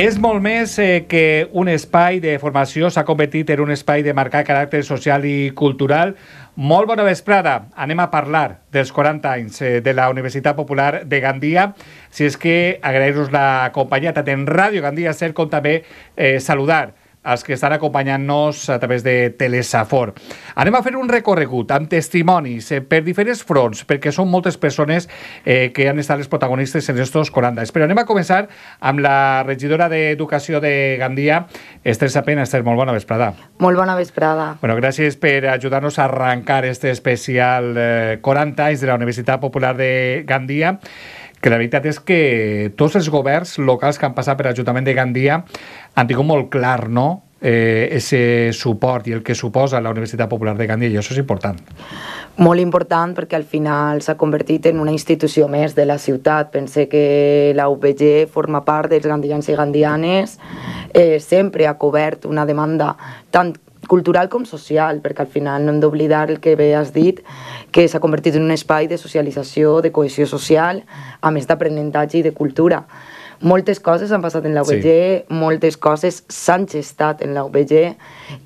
És molt més eh, que un espai de formació, s'ha convertit en un espai de marcar caràcter social i cultural. Molt bona vesprada. Anem a parlar dels 40 anys eh, de la Universitat Popular de Gandia. Si és que agrair-vos la companyia tant en Ràdio Gandia, ser com també eh, saludar els que estan acompanyant-nos a través de Telesafor. Anem a fer un recorregut amb testimonis eh, per diferents fronts, perquè són moltes persones eh, que han estat les protagonistes en estos 40 anys. Però anem a començar amb la regidora d'Educació de Gandia, Esther Sapena. Esther, molt bona vesprada. Molt bona vesprada. Bueno, gràcies per ajudar-nos a arrencar este especial eh, 40 anys de la Universitat Popular de Gandia que la veritat és que tots els governs locals que han passat per l'Ajuntament de Gandia han tingut molt clar, no?, eh, ese suport i el que suposa la Universitat Popular de Gandia, i això és important. Molt important perquè al final s'ha convertit en una institució més de la ciutat. Pense que la UPG forma part dels gandians i gandianes, eh, sempre ha cobert una demanda tant cultural com social, perquè al final no hem d'oblidar el que bé has dit, que s'ha convertit en un espai de socialització, de cohesió social, a més d'aprenentatge i de cultura. Moltes coses han passat en la UBG, sí. moltes coses s'han gestat en la UBG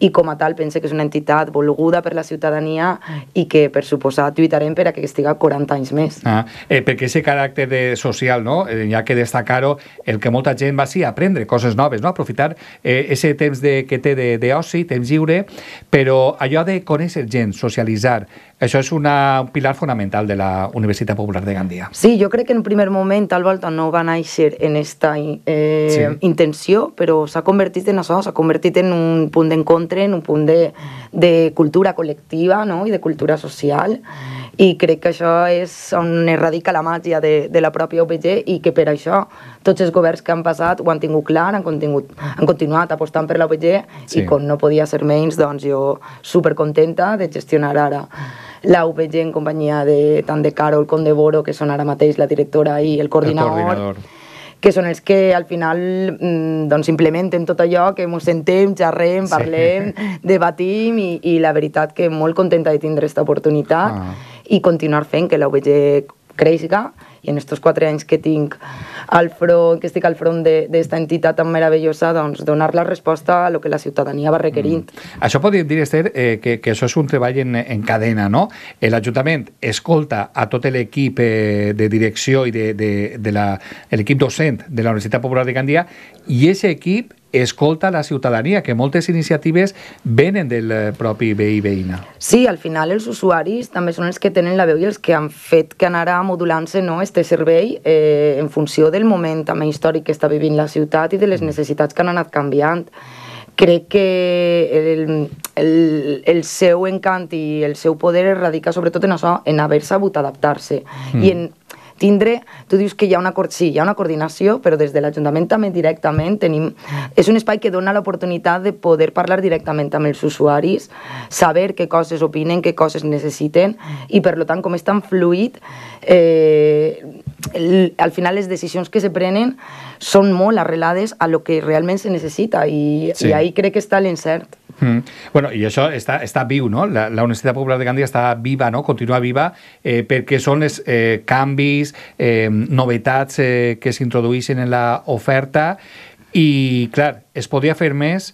i com a tal pense que és una entitat volguda per la ciutadania i que, per suposat, lluitarem per a que estiga 40 anys més. Ah, eh, perquè aquest caràcter de social, no? eh, ja que destacar-ho, el que molta gent va sí, aprendre coses noves, no? aprofitar eh, ese temps de, que té d'oci, temps lliure, però allò de conèixer gent, socialitzar, això és una, un pilar fonamental de la Universitat Popular de Gandia. Sí, jo crec que en primer moment tal volta no va néixer en aquesta eh, sí. intenció, però s'ha convertit en això, s'ha convertit en un punt d'encontre, en un punt de, de cultura col·lectiva no? i de cultura social, i crec que això és on es radica la màgia de, de la pròpia OPG i que per això tots els governs que han passat ho han tingut clar, han, contingut, han continuat apostant per la UPG sí. i com no podia ser menys, doncs jo supercontenta de gestionar ara la UPG en companyia de, tant de Carol com de Boro, que són ara mateix la directora i el coordinador, el coordinador. que són els que al final mm, doncs, implementen tot allò que ens sentem, xerrem, parlem, sí. debatim i, i la veritat que molt contenta de tindre aquesta oportunitat ah. i continuar fent que la UPG creixga i en aquests quatre anys que tinc al front, que estic al front d'esta entitat tan meravellosa, doncs donar la resposta a lo que la ciutadania va requerint. Mm. Això podríem dir, Esther, eh, que, que això és un treball en, en cadena, no? Eh, L'Ajuntament escolta a tot l'equip eh, de direcció i de, de, de l'equip docent de la Universitat Popular de Gandia i aquest equip escolta la ciutadania, que moltes iniciatives venen del eh, propi veí veïna. Sí, al final els usuaris també són els que tenen la veu i els que han fet que anarà modulant-se no, este servei eh, en funció del moment també històric que està vivint la ciutat i de les mm. necessitats que han anat canviant crec que el, el, el seu encant i el seu poder es radica sobretot en això, en haver sabut adaptar-se mm. i en tindre... Tu dius que hi ha una, sí, hi ha una coordinació, però des de l'Ajuntament també directament tenim... És un espai que dona l'oportunitat de poder parlar directament amb els usuaris, saber què coses opinen, què coses necessiten, i per tant, com és tan fluid, eh, el, al final les decisions que se prenen són molt arrelades a lo que realment se necessita i, sí. i ahí crec que està l'encert. Mm. Bueno, i això està, està viu, no? La, la Universitat Popular de Gandia està viva, no? Continua viva eh, perquè són els eh, canvis, eh, novetats eh, que s'introduïxen en l'oferta i, clar, es podia fer més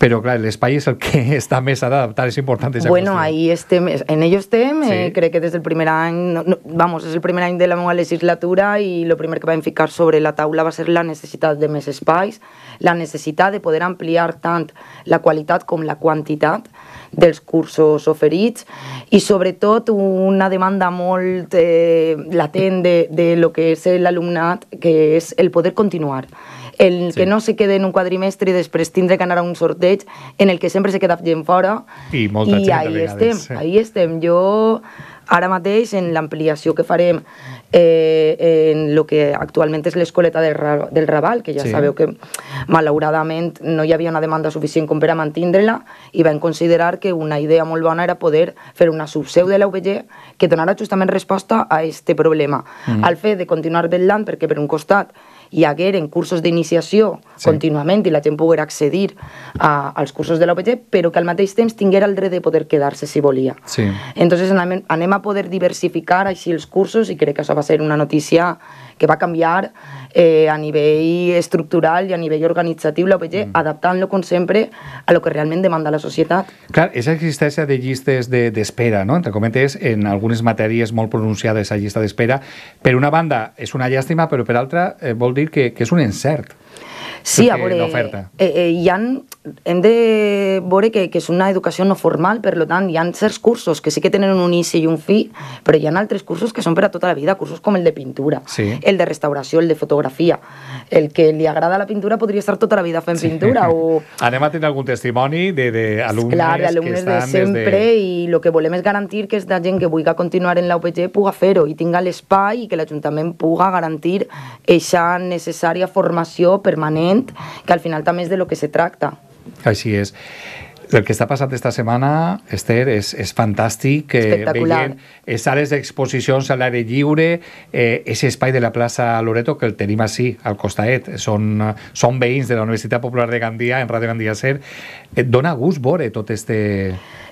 Pero claro, el espai és el que està més a d'adaptar, és important. Bueno, ahí estem, en ello estem, sí. eh, crec que des del primer any, no, no, vamos, és el primer any de la meva legislatura i el primer que vam ficar sobre la taula va ser la necessitat de més espais, la necessitat de poder ampliar tant la qualitat com la quantitat dels cursos oferits i sobretot una demanda molt eh, latent de, de lo que és l'alumnat, que és el poder continuar el sí. que no se quede en un quadrimestre i després tindre que anar a un sorteig en el que sempre se queda gent fora i, molta i gent ahí estem, sí. ahí estem jo ara mateix en l'ampliació que farem eh, en el que actualment és l'escoleta del, Ra del Raval, que ja sí. sabeu que malauradament no hi havia una demanda suficient com per a mantindre-la i van considerar que una idea molt bona era poder fer una subseu de l'UBG que donara justament resposta a aquest problema. Mm Al fet de continuar vetllant perquè per un costat hi hagueren cursos d'iniciació sí. contínuament i la gent poguera accedir a, als cursos de l'OPG, però que al mateix temps tinguera el dret de poder quedar-se si volia. Sí. Entonces anem, anem a poder diversificar així els cursos i crec que això va ser una notícia que va canviar eh, a nivell estructural i a nivell organitzatiu l'OPG, mm. adaptant-lo, com sempre, a lo que realment demanda la societat. Clar, és existència de llistes d'espera, de, no? entre cometes, en algunes matèries molt pronunciades a llista d'espera, per una banda és una llàstima, però per altra eh, vol dir que, que és un encert. Sí, a veure, eh, eh, hi ha, hem de veure que, que és una educació no formal, per tant, hi ha certs cursos que sí que tenen un inici i un fi, però hi ha altres cursos que són per a tota la vida, cursos com el de pintura, sí. el de restauració, el de fotografia. El que li agrada la pintura podria estar tota la vida fent sí. pintura. O... Anem a tenir algun testimoni d'alumnes que estan de sempre, de... i el que volem és garantir que la gent que vulgui continuar en la puga fer-ho i tinga l'espai i que l'Ajuntament puga garantir aquesta necessària formació permanent coneixement, que al final també és de lo que se tracta. Així és. El que està passant esta setmana, Esther, és, és fantàstic. Eh, veient sales d'exposicions a l'aire lliure, eh, aquest espai de la plaça Loreto, que el tenim així, al costaet. Són, són veïns de la Universitat Popular de Gandia, en Ràdio Gandia Ser. Et eh, dona gust veure tot este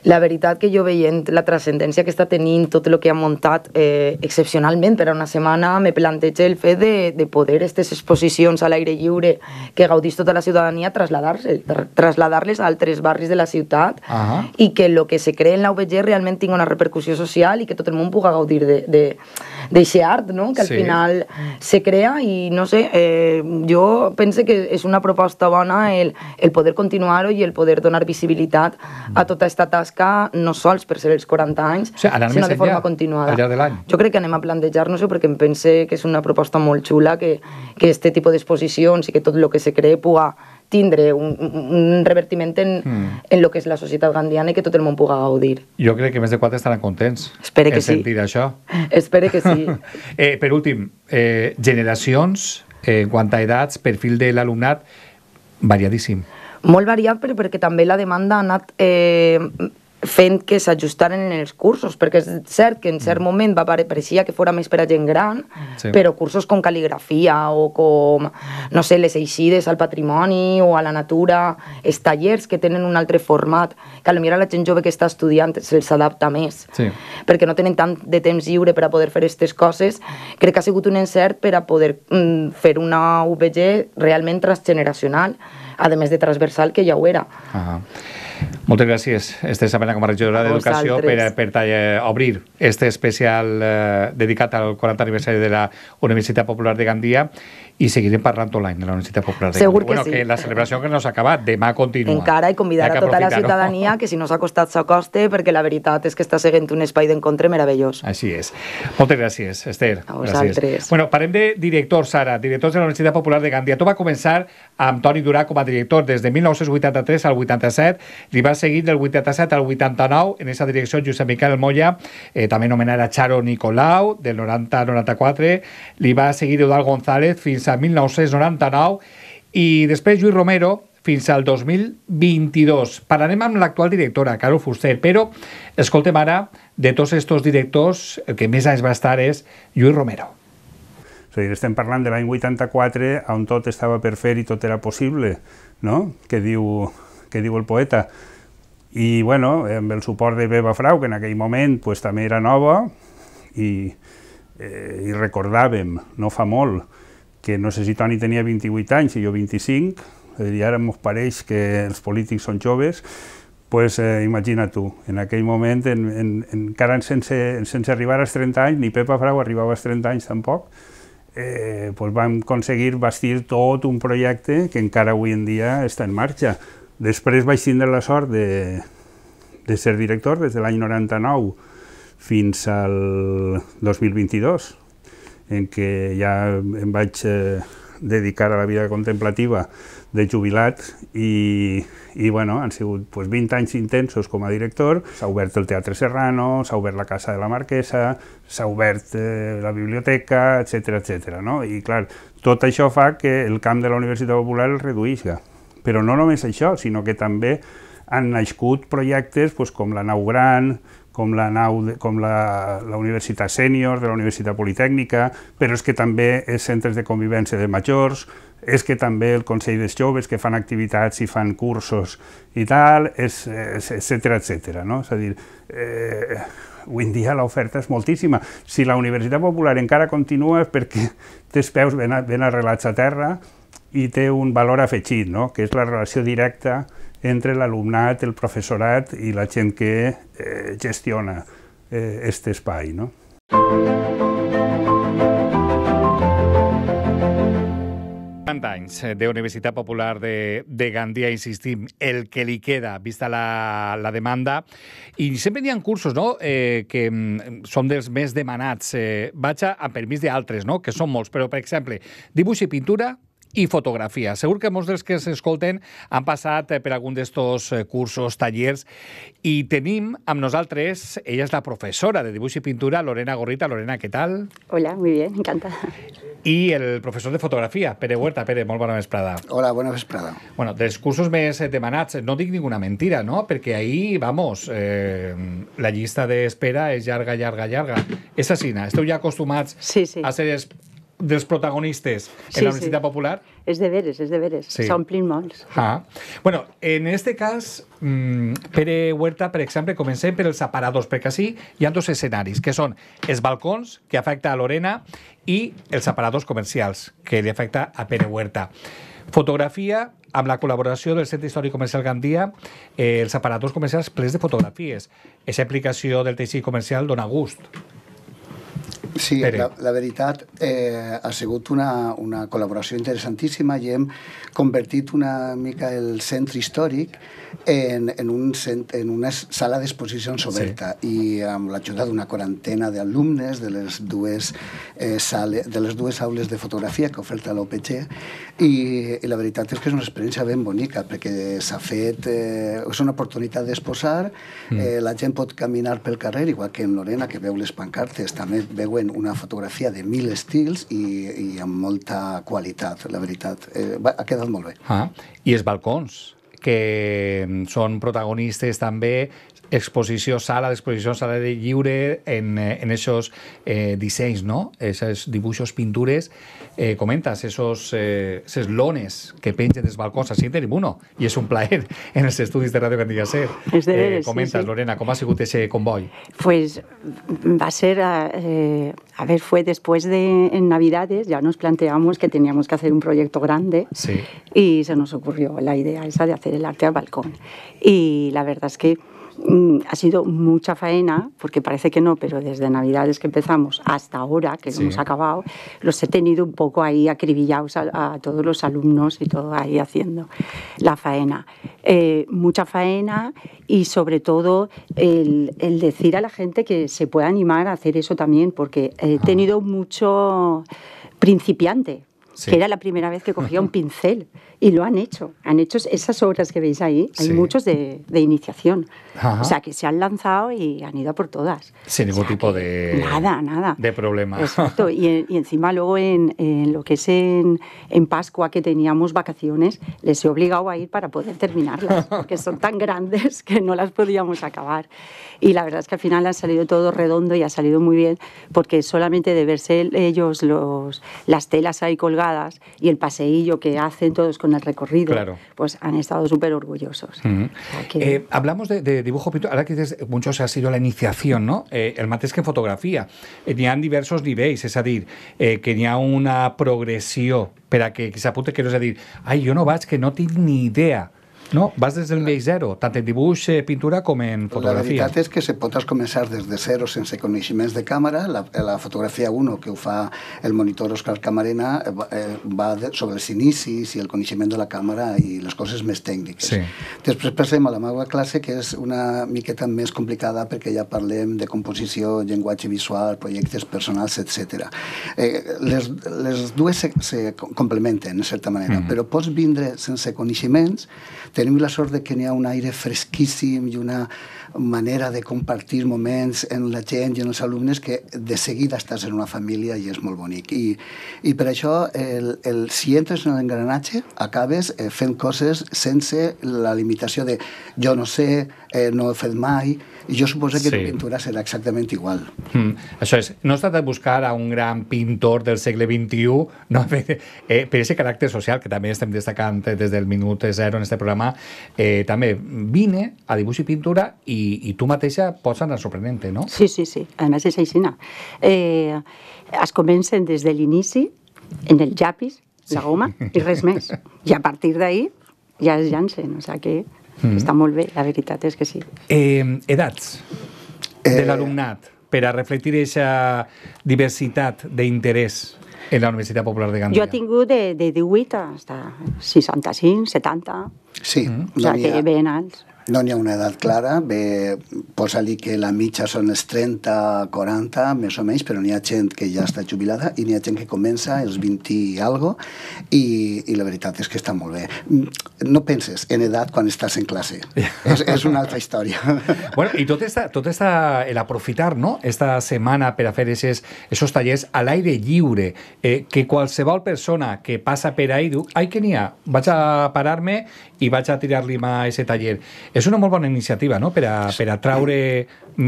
la veritat que jo veient la transcendència que està tenint tot el que han muntat eh, excepcionalment per a una setmana me planteja el fet de, de poder aquestes exposicions a l'aire lliure que gaudís tota la ciutadania trasladar-les a altres barris de la ciutat uh -huh. i que el que se crea en la UVG realment tingui una repercussió social i que tot el món pugui gaudir d'aquest art no? que al sí. final se crea i no sé, eh, jo penso que és una proposta bona el, el poder continuar-ho i el poder donar visibilitat a tota aquesta tasca tasca no sols per ser els 40 anys, o sigui, sinó de forma enllà, continuada. de l'any. Jo crec que anem a plantejar-nos-ho perquè em pense que és una proposta molt xula que, que este tipus d'exposicions i que tot el que se cree puga tindre un, un revertiment en, mm. en lo que és la societat gandiana i que tot el món puga gaudir. Jo crec que més de quatre estaran contents Espere que sí. això. Espere que sí. eh, per últim, eh, generacions, eh, quant a edats, perfil de l'alumnat, variadíssim. Molt variat, però perquè també la demanda ha anat eh, fent que s'ajustaren els cursos, perquè és cert que en mm. cert moment va pareixia que fora més per a gent gran, sí. però cursos com cal·ligrafia o com, no sé, les eixides al patrimoni o a la natura, els tallers que tenen un altre format, que potser a la gent jove que està estudiant se'ls adapta més, sí. perquè no tenen tant de temps lliure per a poder fer aquestes coses, crec que ha sigut un encert per a poder mm, fer una UBG realment transgeneracional, a més de transversal, que ja ho era. -huh. Moltes gràcies, Esther Sabena, com a regidora d'Educació, per, per taller, eh, obrir este especial eh, dedicat al 40 aniversari de la Universitat Popular de Gandia i seguirem parlant tot l'any de la Universitat Popular de Segur que bueno, sí. que la celebració que no s'ha acabat, demà continua. Encara, i convidar a tota la ciutadania que si no s'ha costat s'acoste, perquè la veritat és que està seguint un espai d'encontre meravellós. Així és. Moltes gràcies, Esther. A vosaltres. Gràcies. Bueno, parlem de director, Sara, director de la Universitat Popular de Gandia. Tu va començar amb Toni Durà com a director des de 1983 al 87, li va seguir del 87 al 89, en aquesta direcció Josep Miquel Moya, eh, també a Charo Nicolau, del 90 al 94, li va seguir Eudal González fins al a 1999 i després Lluís Romero fins al 2022. Parlarem amb l'actual directora, Caro Fuster, però escoltem ara de tots aquests directors, el que més anys va estar és Lluís Romero. És a dir, estem parlant de l'any 84, on tot estava per fer i tot era possible, no? que diu, que diu el poeta. I, bueno, amb el suport de Beba Frau, que en aquell moment pues, també era nova, i, eh, i recordàvem, no fa molt, que no sé si Toni tenia 28 anys i jo 25, i ara ens pareix que els polítics són joves, pues, eh, imagina tu, en aquell moment, en, en, encara sense, sense arribar als 30 anys, ni Pepa Frau arribava als 30 anys tampoc, eh, pues vam aconseguir bastir tot un projecte que encara avui en dia està en marxa. Després vaig tindre la sort de, de ser director des de l'any 99 fins al 2022, en què ja em vaig eh, dedicar a la vida contemplativa de jubilat i, i bueno, han sigut pues, 20 anys intensos com a director. S'ha obert el Teatre Serrano, s'ha obert la Casa de la Marquesa, s'ha obert eh, la biblioteca, etc etc. no? I clar, tot això fa que el camp de la Universitat Popular es reduïsca. Però no només això, sinó que també han nascut projectes pues, com la Nau Gran, com la, nau de, com la, la Universitat Sènior, de la Universitat Politècnica, però és que també és centres de convivència de majors, és que també el Consell dels Joves que fan activitats i fan cursos i tal, etc etc. no? És a dir, eh, avui en dia l'oferta és moltíssima. Si la Universitat Popular encara continua és perquè té els peus ben, ben arrelats a terra i té un valor afegit, no? que és la relació directa entre l'alumnat, el professorat i la gent que eh, gestiona aquest eh, espai. No? anys eh, de Universitat Popular de, de Gandia, insistim, el que li queda, vista la, la demanda. I sempre hi ha cursos no? eh, que mm, són dels més demanats. Eh, vaig a, a permís d'altres, no? que són molts, però, per exemple, dibuix i pintura, i fotografia. Segur que molts dels que s'escolten han passat eh, per algun d'estos eh, cursos, tallers, i tenim amb nosaltres, ella és la professora de dibuix i pintura, Lorena Gorrita. Lorena, què tal? Hola, muy bien, encantada. I el professor de fotografia, Pere Huerta. Pere, molt bona vesprada. Hola, bona vesprada. Bueno, dels cursos més eh, demanats, no dic ninguna mentira, no? Perquè ahí, vamos, eh, la llista d'espera és llarga, llarga, llarga. És així, esteu ja acostumats sí, sí. a ser dels protagonistes sí, en la Universitat sí. Popular. És de veres, és de veres. S'omplin sí. molts. Ah. Bueno, en este cas, mmm, Pere Huerta, per exemple, comencem per els aparadors, perquè així hi ha dos escenaris, que són els balcons, que afecta a Lorena, i els aparadors comercials, que li afecta a Pere Huerta. Fotografia amb la col·laboració del Centre Històric Comercial Gandia, eh, els aparadors comercials plens de fotografies. Aquesta aplicació del teixit comercial dona gust. Sí, la, la veritat eh, ha sigut una, una col·laboració interessantíssima i hem convertit una mica el centre històric en, en, un cent, en una sala d'exposicions oberta sí. i amb l'ajuda d'una quarantena d'alumnes de, les dues, eh, sale, de les dues aules de fotografia que oferta l'OPG i, i la veritat és que és una experiència ben bonica perquè s'ha fet... Eh, és una oportunitat d'exposar, mm. eh, la gent pot caminar pel carrer, igual que en Lorena, que veu les pancartes, també veuen una fotografia de mil estils i, i amb molta qualitat, la veritat. Eh, va, ha quedat molt bé. Ah, I els balcons? que mm, són protagonistes també exposició sala, d'exposició sala de lliure en, eh, en aquests eh, dissenys, no? Esos dibuixos, pintures Eh, comentas, esos eh, eslones que penchen des balcons a ninguno y es un placer en los estudios de Radio Gandia Ser. Eh, comentas, Lorena, cómo ha sido ese convoy? Pues mm, va a ser, ah, eh, a ver, fue después de en Navidades, ya nos planteamos que teníamos que hacer un proyecto grande y se nos ocurrió la idea esa de hacer el arte al balcón. Y la verdad es que... Mm, ha sido mucha faena, porque parece que no, pero desde Navidades que empezamos hasta ahora, que hemos acabado, los he tenido un poco ahí acribillados a, todos los alumnos y todo ahí haciendo la faena. Eh, mucha faena y sobre todo el, decir a la gente que se puede animar a hacer eso también, porque he tenido mucho principiante, que era la primera vez que cogía un pincel. Y lo han hecho, han hecho esas obras que veis ahí, hay muchos de, de iniciación. O sea, que se han lanzado y han ido por todas. Sin ningún tipo de... Nada, nada. De problemas Exacto. Y, encima luego en, en, lo que es en, en Pascua que teníamos vacaciones, les he obligado a ir para poder terminarlas, porque son tan grandes que no las podíamos acabar. Y la verdad es que al final ha salido todo redondo y ha salido muy bien, porque solamente de verse ellos los, las telas ahí colgadas y el paseillo que hacen todos con el recorrido, pues han estado súper orgullosos. Eh, hablamos de, dibujo ahora que dices, muchos ha sido la iniciación, ¿no? Eh, el mate es que en fotografía, eh, tenían diversos niveles, es decir, eh, que tenía una progresión, pero que, que se apunte, quiero decir, ay, yo no vas, que no tengo ni idea. No, vas des del nivell zero, tant en dibuix, eh, pintura com en fotografia. La veritat és que se pots començar des de zero sense coneixements de càmera. La, eh, la fotografia 1, que ho fa el monitor Oscar Camarena, eh, va sobre els inicis i el coneixement de la càmera i les coses més tècniques. Sí. Després passem a la meva classe, que és una miqueta més complicada perquè ja parlem de composició, llenguatge visual, projectes personals, etc. Eh, les, les dues se, se complementen, en certa manera, mm. però pots vindre sense coneixements Tenim la sort de que n'hi ha un aire fresquíssim i una manera de compartir moments en la gent i en els alumnes que de seguida estàs en una família i és molt bonic. I, i per això, el, el, si entres en l'engranatge, acabes eh, fent coses sense la limitació de jo no sé, eh, no he fet mai, i jo suposo que sí. la pintura serà exactament igual. Mm. Això és, no es tracta de buscar a un gran pintor del segle XXI no? eh, per aquest caràcter social que també estem destacant des del minut zero en aquest programa. Eh, també vine a dibuix i pintura i, i tu mateixa pots anar sorprenent, no? Sí, sí, sí. A més és així. No? Eh, es comencen des de l'inici en el llapis, la goma i res més. I a partir d'ahir ja es llancen, o sigui que Mm. Està molt bé, la veritat és que sí. Eh, edats de eh. l'alumnat per a reflectir aquesta diversitat d'interès en la Universitat Popular de Gandia? Jo he tingut de, de 18 fins a 65, 70. Sí. Mm. O sigui, que ben alts. No n'hi ha una edat clara, bé, posa-li que la mitja són els 30, 40, més o menys, però n'hi ha gent que ja està jubilada i n'hi ha gent que comença els 20 i algo i, i la veritat és que està molt bé. Mm, no penses en edat quan estàs en classe. és, és una altra història. bueno, i tot està, tot està el aprofitar, no?, esta setmana per a fer aquests esos tallers a l'aire lliure, eh, que qualsevol persona que passa per ahí diu, ai, que n'hi ha? Vaig a parar-me i vaig a tirar-li mà a aquest taller és una molt bona iniciativa no? per, a, per a traure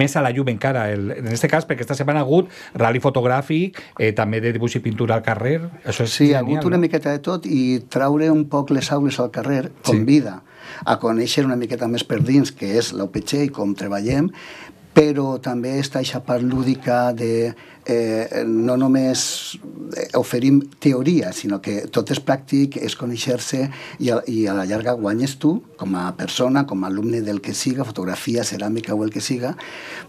més a la llum encara, el, en aquest cas, perquè aquesta setmana ha hagut rally fotogràfic, eh, també de dibuix i pintura al carrer. Això és sí, genial, ha hagut una no? miqueta de tot i traure un poc les aules al carrer convida sí. a conèixer una miqueta més per dins que és l'OPG i com treballem, però també està aquesta part lúdica de eh, no només eh, oferim teoria, sinó que tot és pràctic, és conèixer-se i, i a la llarga guanyes tu, com a persona, com a alumne del que siga, fotografia, ceràmica o el que siga,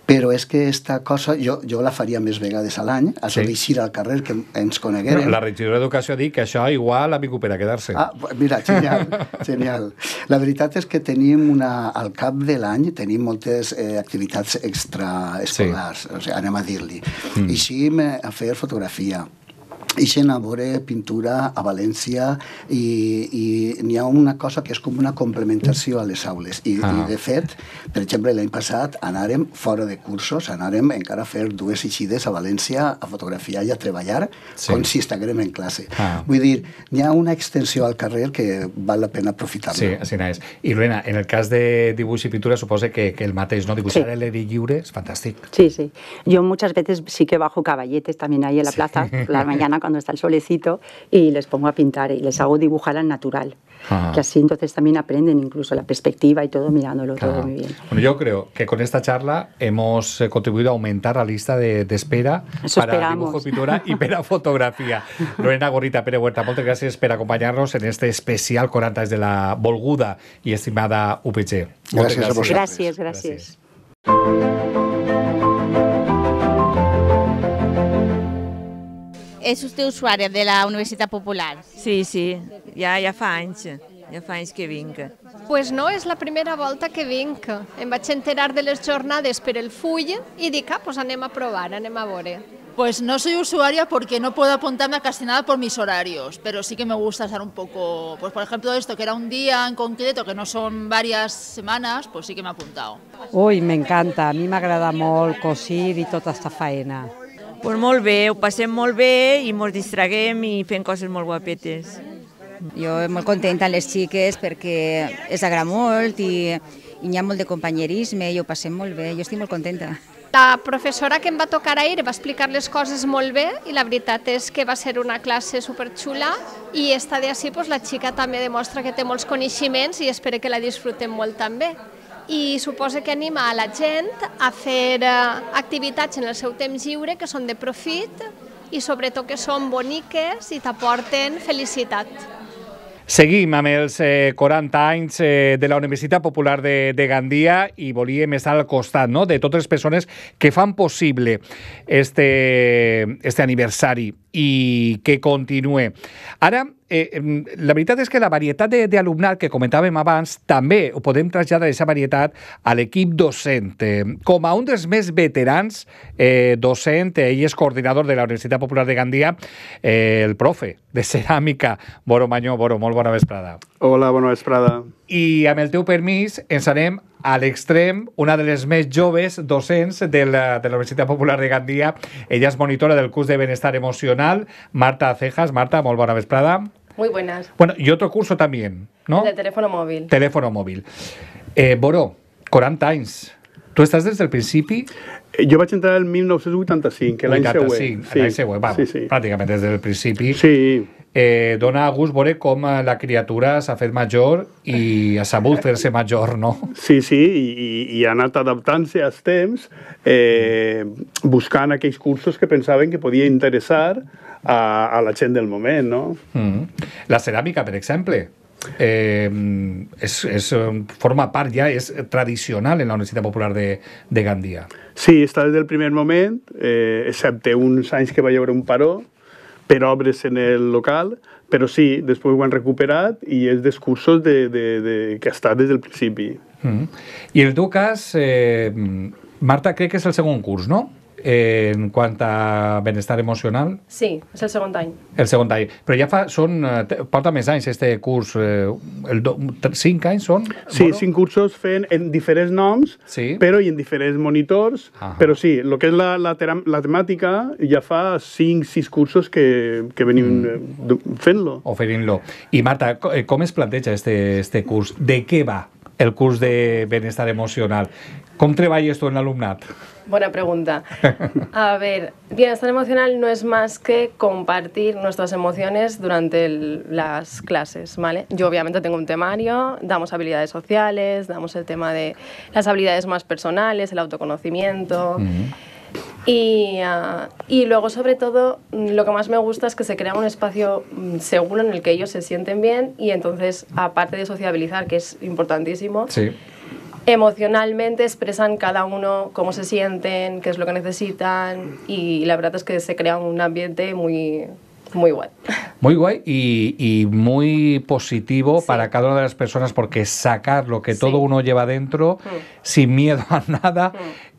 però és que esta cosa jo, jo la faria més vegades a l'any, a sí. sortir al carrer, que ens coneguerem. No, la regidora d'Educació ha dit que això igual ha vingut per a quedar-se. Ah, mira, genial, genial. La veritat és que tenim una, al cap de l'any tenim moltes eh, activitats extraescolars, sí. o sigui, anem a dir-li. Mm. I si είμαι αφιέρω φωτογραφία. ixen a veure pintura a València i, i n'hi ha una cosa que és com una complementació a les aules I, ah. i de fet, per exemple l'any passat anàrem fora de cursos anàrem encara a fer dues eixides a València a fotografiar i a treballar sí. com si estiguem en classe ah. vull dir, n'hi ha una extensió al carrer que val la pena aprofitar-la Sí, així és. I Lorena, en el cas de dibuix i pintura suposa que, que el mateix, no? Dibuixar sí. l'edit lliure és fantàstic. Sí, sí. Jo moltes vegades sí que bajo caballetes també ahí a la sí. la mañana cuando está el solecito y les pongo a pintar y les hago dibujar al natural. Que así entonces también aprenden incluso la perspectiva y todo mirándolo todo muy bien. Bueno, yo creo que con esta charla hemos eh, contribuido a aumentar la lista de, espera para dibujo, pintura y para fotografía. Lorena Gorita Pérez Huerta, muchas gracias por acompañarnos en este especial con de la Volguda y estimada UPG Gracias, gracias. gracias. gracias. És vostè usuària de la Universitat Popular? Sí, sí, ja, ja fa anys, ja fa anys que vinc. Pues no, és la primera volta que vinc. Em vaig enterar de les jornades per el full i dic, ah, pues anem a provar, anem a veure. Pues no soy usuaria porque no puedo apuntarme a casi nada por mis horarios, pero sí que me gusta estar un poco, pues por ejemplo esto que era un día en concreto, que no son varias semanas, pues sí que me he apuntado. Uy, me encanta, a mi m'agrada molt cosir i tota esta faena. Pues molt bé, ho passem molt bé i ens distraguem i fem coses molt guapetes. Jo molt contenta amb les xiques perquè es agrada molt i, i hi ha molt de companyerisme i ho passem molt bé, jo estic molt contenta. La professora que em va tocar ahir va explicar les coses molt bé i la veritat és que va ser una classe superxula i esta de així pues, la xica també demostra que té molts coneixements i espero que la disfrutem molt també i suposa que anima a la gent a fer eh, activitats en el seu temps lliure que són de profit i sobretot que són boniques i t'aporten felicitat. Seguim amb els 40 eh, anys eh, de la Universitat Popular de, de Gandia i volíem estar al costat no? de totes les persones que fan possible este, este aniversari i que continue. Ara eh, la veritat és que la varietat d'alumnat que comentàvem abans també ho podem traslladar aquesta varietat a l'equip docent. Com a un dels més veterans eh, docent, ell eh, és coordinador de la Universitat Popular de Gandia, eh, el profe de ceràmica, Boro Mañó. Boro, molt bona vesprada. Hola, bona vesprada. I amb el teu permís ens anem a l'extrem, una de les més joves docents de la, de la Universitat Popular de Gandia. Ella és monitora del curs de benestar emocional, Marta Cejas. Marta, molt bona vesprada. Muy buenas. Bueno, y otro curso también, ¿no? de teléfono móvil. Teléfono móvil. Eh, Boró, Coran Times. ¿Tú estás desde el principi? Jo vaig entrar el 1985, l'any següent. Sí, l'any següent, va, sí, sí. pràcticament des del principi. Sí. Eh, dona a gust veure com la criatura s'ha fet major i ha sabut fer-se major, no? Sí, sí, i, i ha anat adaptant-se als temps, eh, buscant aquells cursos que pensaven que podia interessar, a, a la gent del moment, no? Mm. La ceràmica, per exemple, eh, és, és, eh, forma part ja, és tradicional en la Universitat Popular de, de Gandia. Sí, està des del primer moment, eh, excepte uns anys que va haver un paró per obres en el local, però sí, després ho han recuperat i és dels cursos de, de, de, que està des del principi. Mm. I el teu cas, eh, Marta, crec que és el segon curs, no? eh, en quant a benestar emocional? Sí, és el segon any. El segon any. Però ja fa, són, eh, porta més anys este curs, eh, el do, cinc anys són? Sí, bueno? cinc cursos fent en diferents noms, sí. però i en diferents monitors, ah però sí, el que és la, la, la temàtica ja fa cinc, sis cursos que, que venim mm. Eh, fent-lo. Oferint-lo. I Marta, eh, com es planteja este, este curs? De què va el curs de benestar emocional? Com treballes tu en l'alumnat? Buena pregunta. A ver, bienestar emocional no es más que compartir nuestras emociones durante las clases, ¿vale? Yo obviamente tengo un temario, damos habilidades sociales, damos el tema de las habilidades más personales, el autoconocimiento. Y, ah, y, luego, sobre todo, lo que más me gusta es que se crea un espacio mm, seguro en el que ellos se sienten bien y entonces, aparte de sociabilizar, que es importantísimo, sí emocionalmente expresan cada uno cómo se sienten, qué es lo que necesitan y la verdad es que se crea un ambiente muy, muy guay. Muy guay y, muy positivo para cada una de las personas porque sacar lo que todo uno lleva dentro mm. sin miedo a nada, mm.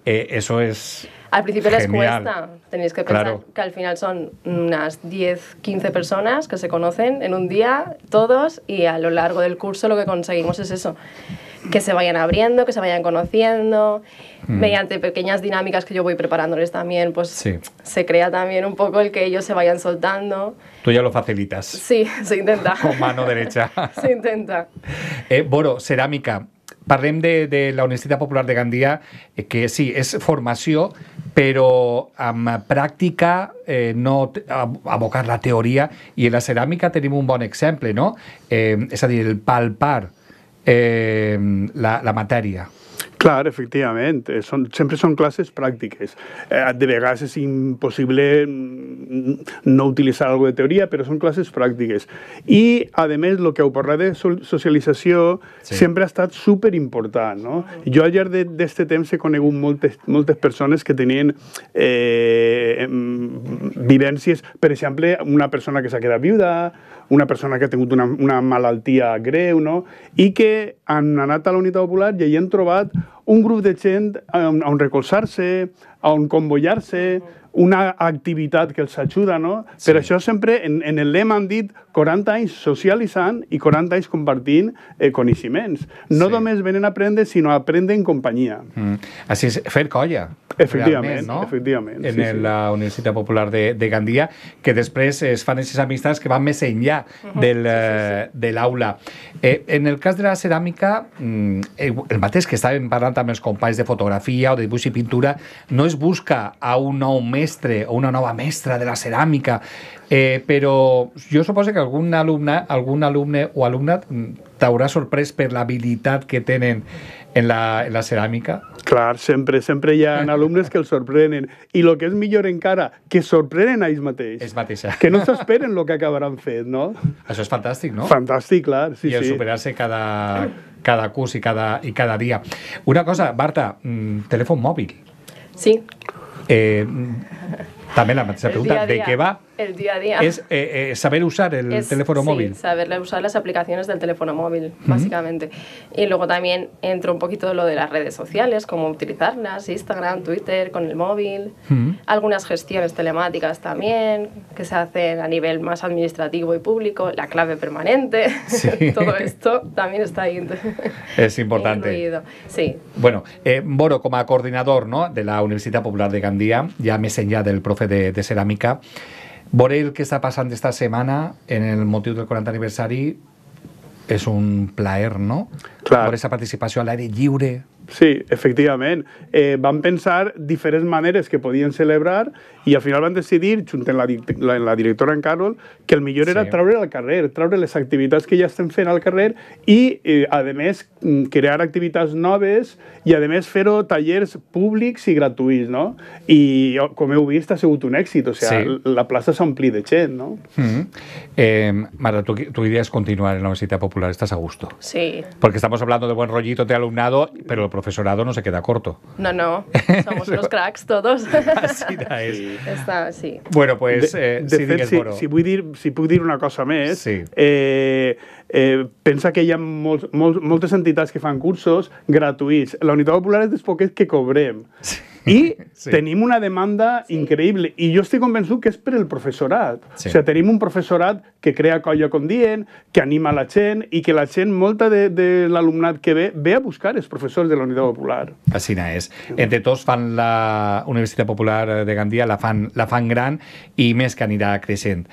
eh, eso es... Al principio les cuesta, tenéis que pensar que al final son unas 10, 15 personas que se conocen en un día, todos, y a lo largo del curso lo que conseguimos es eso que se vayan abriendo, que se vayan conociendo, mm. mediante pequeñas dinámicas que yo voy preparándoles también, pues se crea también un poco el que ellos se vayan soltando. Tú ya lo facilitas. Sí, se intenta. Con mano derecha. se intenta. Eh, bueno, cerámica. Parlem de, la Universidad Popular de Gandía, eh, que sí, es formación, pero práctica, eh, no abocar la teoría, y en la cerámica tenemos un buen ejemplo, no? Es decir, el palpar, eh, la, la matèria. Clar, efectivament, eh, són, sempre són classes pràctiques. Eh, de vegades és impossible mm, no utilitzar alguna de teoria, però són classes pràctiques. I, a més, el que heu parlat de socialització sí. sempre ha estat superimportant. No? Jo al llarg d'aquest temps he conegut moltes, moltes persones que tenien eh, vivències, per exemple, una persona que s'ha quedat viuda, una persona que ha tingut una, una malaltia greu, no? i que han anat a la Unitat Popular i hi han trobat un grup de gent on, on recolzar-se, on convollar se mm -hmm una activitat que els ajuda, no? Sí. Per això sempre en, en el lema han dit 40 anys socialitzant i 40 anys compartint eh, coneixements. No sí. només venen a aprendre, sinó a aprendre en companyia. Mm. Així és, fer colla. Efectivament, no? efectivament. En sí, sí. la Universitat Popular de, de Gandia, que després es fan aquestes amistats que van més enllà uh mhm. -huh. del, sí, sí, sí. Eh, de l'aula. Eh, en el cas de la ceràmica, mm, el mateix que estàvem parlant amb els companys de fotografia o de dibuix i pintura, no es busca a un augment mestre o una nova mestra de la ceràmica, eh, però jo suposo que algun alumne, algun alumne o alumna mm, t'haurà sorprès per l'habilitat que tenen en la, en la ceràmica? Clar, sempre, sempre hi ha alumnes que els sorprenen. I el que és millor encara, que sorprenen a ells mateixos. Ells mateixa. Que no s'esperen el que acabaran fent, no? Això és fantàstic, no? Fantàstic, clar, sí, I sí. I superar-se cada, cada curs i cada, i cada dia. Una cosa, Marta, mm, telèfon mòbil. Sí, Eh, también la pregunta, ¿de qué va? el día a día. Es eh, eh, saber usar el teléfono móvil. saber usar las aplicaciones del teléfono móvil, básicamente. Y luego también entra un poquito lo de las redes sociales, cómo utilizarlas, Instagram, Twitter, con el móvil. Algunas gestiones telemáticas también, que se hacen a nivel más administrativo y público, la clave permanente. Todo esto también está ahí. Es importante. Sí. Bueno, eh, Boro, como coordinador ¿no? de la Universidad Popular de Gandía, ya me señala el profe de, de cerámica, Borel, que está pasando esta semana en el motivo del 40 aniversario? Es un placer, no? Claro. esa participación al aire de libre. Sí, efectivament. Eh, van pensar diferents maneres que podien celebrar i al final van decidir, junt amb la, la, la directora en Carol, que el millor sí. era treure al carrer, treure les activitats que ja estem fent al carrer i, eh, a més, mm, crear activitats noves i, a més, fer-ho tallers públics i gratuïts, no? I, oh, com heu vist, ha sigut un èxit. O sigui, sí. la plaça s'ha omplit de gent, no? Mm -hmm. eh, Marta, tu, tu ideas continuar en la Universitat Popular, Estàs a gusto. Sí. Perquè estamos hablando de buen rollito, de alumnado, però profesorado no se queda corto. No, no, somos los cracks todos. Así es. Bueno, pues, eh, si, si, decir una cosa más, sí. Eh, Eh, pensa que hi ha molts, molts, moltes entitats que fan cursos gratuïts. La Unitat Popular és dels poquets que cobrem. Sí. I sí. tenim una demanda sí. increïble. I jo estic convençut que és per el professorat. Sí. O sigui, tenim un professorat que crea colla com dien, que anima la gent i que la gent, molta de, de l'alumnat que ve, ve a buscar els professors de la Unitat Popular. Així és. Entre tots fan la Universitat Popular de Gandia, la fan, la fan gran i més que anirà creixent.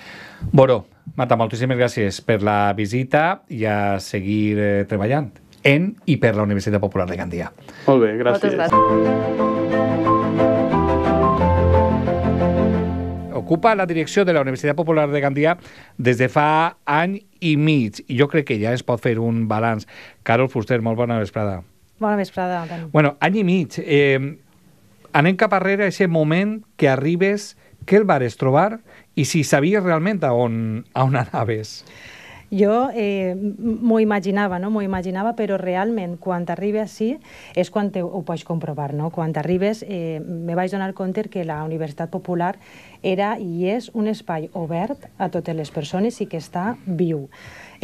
Boró, bueno, Marta, moltíssimes gràcies per la visita i a seguir eh, treballant en i per la Universitat Popular de Gandia. Molt bé, gràcies. Moltes gràcies. Ocupa la direcció de la Universitat Popular de Gandia des de fa any i mig. I jo crec que ja es pot fer un balanç. Carol Fuster, molt bona vesprada. Bona vesprada, Dani. Bueno, any i mig. Eh, anem cap arrere a aquest moment que arribes, què el vares trobar i si sabies realment a on, a on anaves. Jo eh, m'ho imaginava, no? m'ho imaginava, però realment quan arribes així és quan te, ho pots comprovar. No? Quan arribes eh, me vaig donar compte que la Universitat Popular era i és un espai obert a totes les persones i que està viu.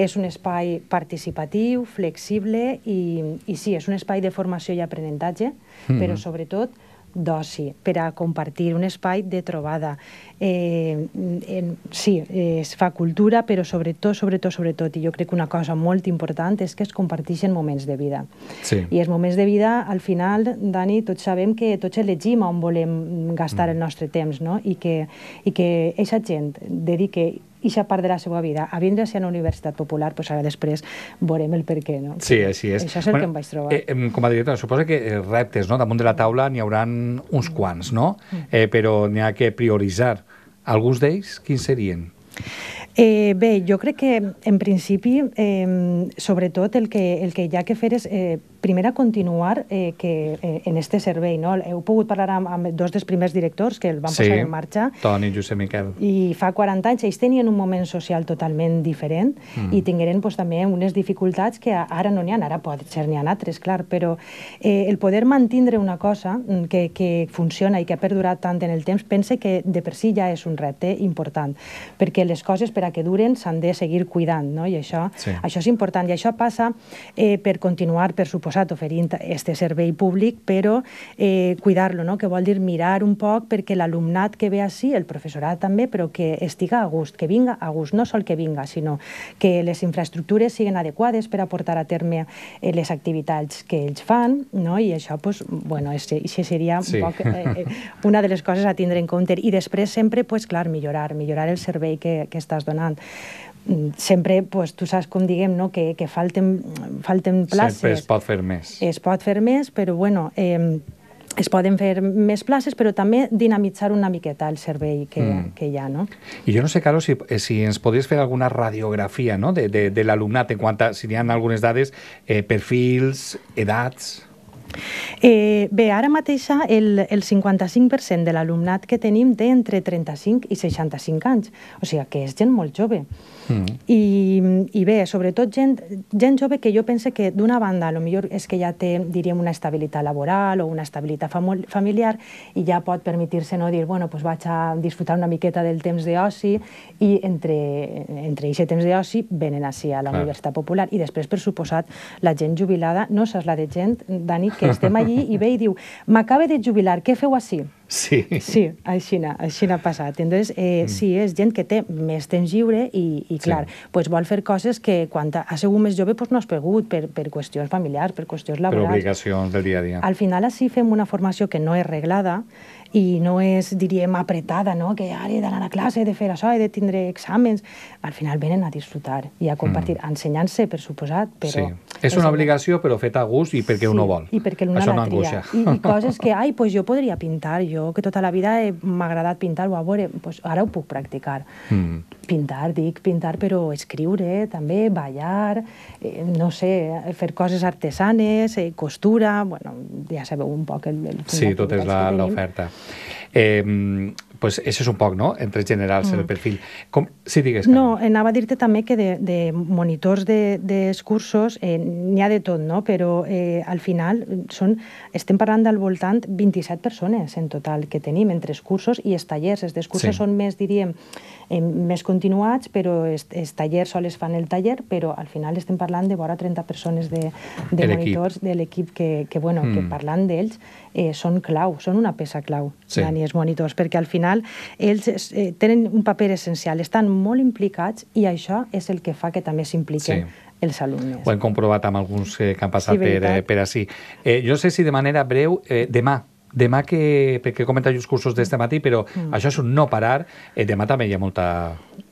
És un espai participatiu, flexible i, i sí, és un espai de formació i aprenentatge, mm -hmm. però sobretot d'oci, per a compartir un espai de trobada. Eh, en, sí, eh, es fa cultura, però sobretot, sobretot, sobretot, i jo crec que una cosa molt important és que es comparteixen moments de vida. Sí. I els moments de vida, al final, Dani, tots sabem que tots elegim on volem gastar mm. el nostre temps, no? I que, i que aquesta gent dedique i ja part de la seva vida a vindre a ser a una universitat popular, doncs ara després veurem el per què. No? Sí, així és. Això és el bueno, que em vaig trobar. Eh, eh com a directora, suposa que eh, reptes no? damunt de la taula n'hi hauran uns quants, no? Mm. Eh, però n'hi ha que prioritzar. Alguns d'ells, quins serien? Eh, bé, jo crec que en principi, eh, sobretot el que, el que hi ha que fer és eh, Primer, a continuar eh, que, eh, en este servei. No? Heu pogut parlar amb, amb dos dels primers directors que el van sí, posar en marxa. Toni i Josep Miquel. I fa 40 anys ells tenien un moment social totalment diferent mm. i tingueren pues, també unes dificultats que ara no n'hi ha, ara pot ser n'hi ha altres, clar, però eh, el poder mantindre una cosa que, que funciona i que ha perdurat tant en el temps, pense que de per si ja és un repte important, perquè les coses per a que duren s'han de seguir cuidant, no? i això, sí. això és important, i això passa eh, per continuar, per suposar posat oferint este servei públic, però eh, cuidar-lo, no? que vol dir mirar un poc perquè l'alumnat que ve així, el professorat també, però que estiga a gust, que vinga a gust, no sol que vinga, sinó que les infraestructures siguin adequades per a portar a terme eh, les activitats que ells fan, no? i això pues, bueno, això seria un sí. poc eh, eh, una de les coses a tindre en compte. I després sempre, pues, clar, millorar, millorar el servei que, que estàs donant sempre, pues, tu saps com diguem, no? que, que falten, falten places. Sempre es pot fer més. Es pot fer més, però bueno, eh, es poden fer més places, però també dinamitzar una miqueta el servei que, mm. que hi ha. No? I jo no sé, Carlos, si, eh, si ens podries fer alguna radiografia no? de, de, de l'alumnat en quant a si hi ha algunes dades, eh, perfils, edats... Eh, bé, ara mateix el, el 55% de l'alumnat que tenim té entre 35 i 65 anys, o sigui que és gent molt jove. Mm Mm. I, I bé, sobretot gent, gent jove que jo pense que d'una banda lo millor és que ja té, diríem, una estabilitat laboral o una estabilitat familiar i ja pot permetir-se no dir, bueno, pues vaig a disfrutar una miqueta del temps d'oci i entre, entre aquest temps d'oci venen així a la ah. Universitat Popular i després, per suposat, la gent jubilada, no saps la de gent, Dani, que estem allí i ve i diu, m'acaba de jubilar, què feu així? Sí. Sí, així ha, així ha passat. Entonces, eh, mm. sí, és gent que té més temps lliure i, i clar, sí. pues vol fer coses que quan ha sigut més jove pues, no has pogut per, per qüestions familiars, per qüestions laborals. Per obligacions del dia a dia. Al final, així fem una formació que no és reglada, i no és, diríem, apretada, no? que ara he d'anar a classe, he de fer això, he de tindre exàmens. Al final venen a disfrutar i a mm. compartir, mm. ensenyant-se, per suposat, però... Sí. És una obligació, però feta a gust i perquè sí, un no vol. I perquè l'una la tria. I, I coses que, ai, pues jo podria pintar, jo que tota la vida m'ha agradat pintar, o a veure, pues ara ho puc practicar. Mm. Pintar, dic, pintar, però escriure, també, ballar, eh, no sé, fer coses artesanes, eh, costura, bueno, ja sabeu un poc el... el sí, tot és l'oferta. Eh, pues eso és un poc, no?, Entre generals, mm. el perfil. Com... Sí, digues. Carme. No, anava a dir-te també que de, de monitors de, de cursos eh, n'hi ha de tot, no?, però eh, al final són, estem parlant del voltant 27 persones en total que tenim entre els cursos i els tallers. Els dels cursos sí. són més, diríem, eh, més continuats, però els, els tallers sols fan el taller, però al final estem parlant de vora 30 persones de, de monitors de l'equip que, que, bueno, mm. que parlant d'ells eh, són clau, són una peça clau, sí. Dani, els monitors, perquè al final ells eh, tenen un paper essencial, estan molt implicats i això és el que fa que també s'impliquen sí els alumnes. Ho hem comprovat amb alguns eh, que han passat sí, per, eh, per, per així. Eh, jo sé si de manera breu, eh, demà, demà que, perquè he comentat els cursos d'este matí, però mm. això és un no parar, eh, demà també hi ha molta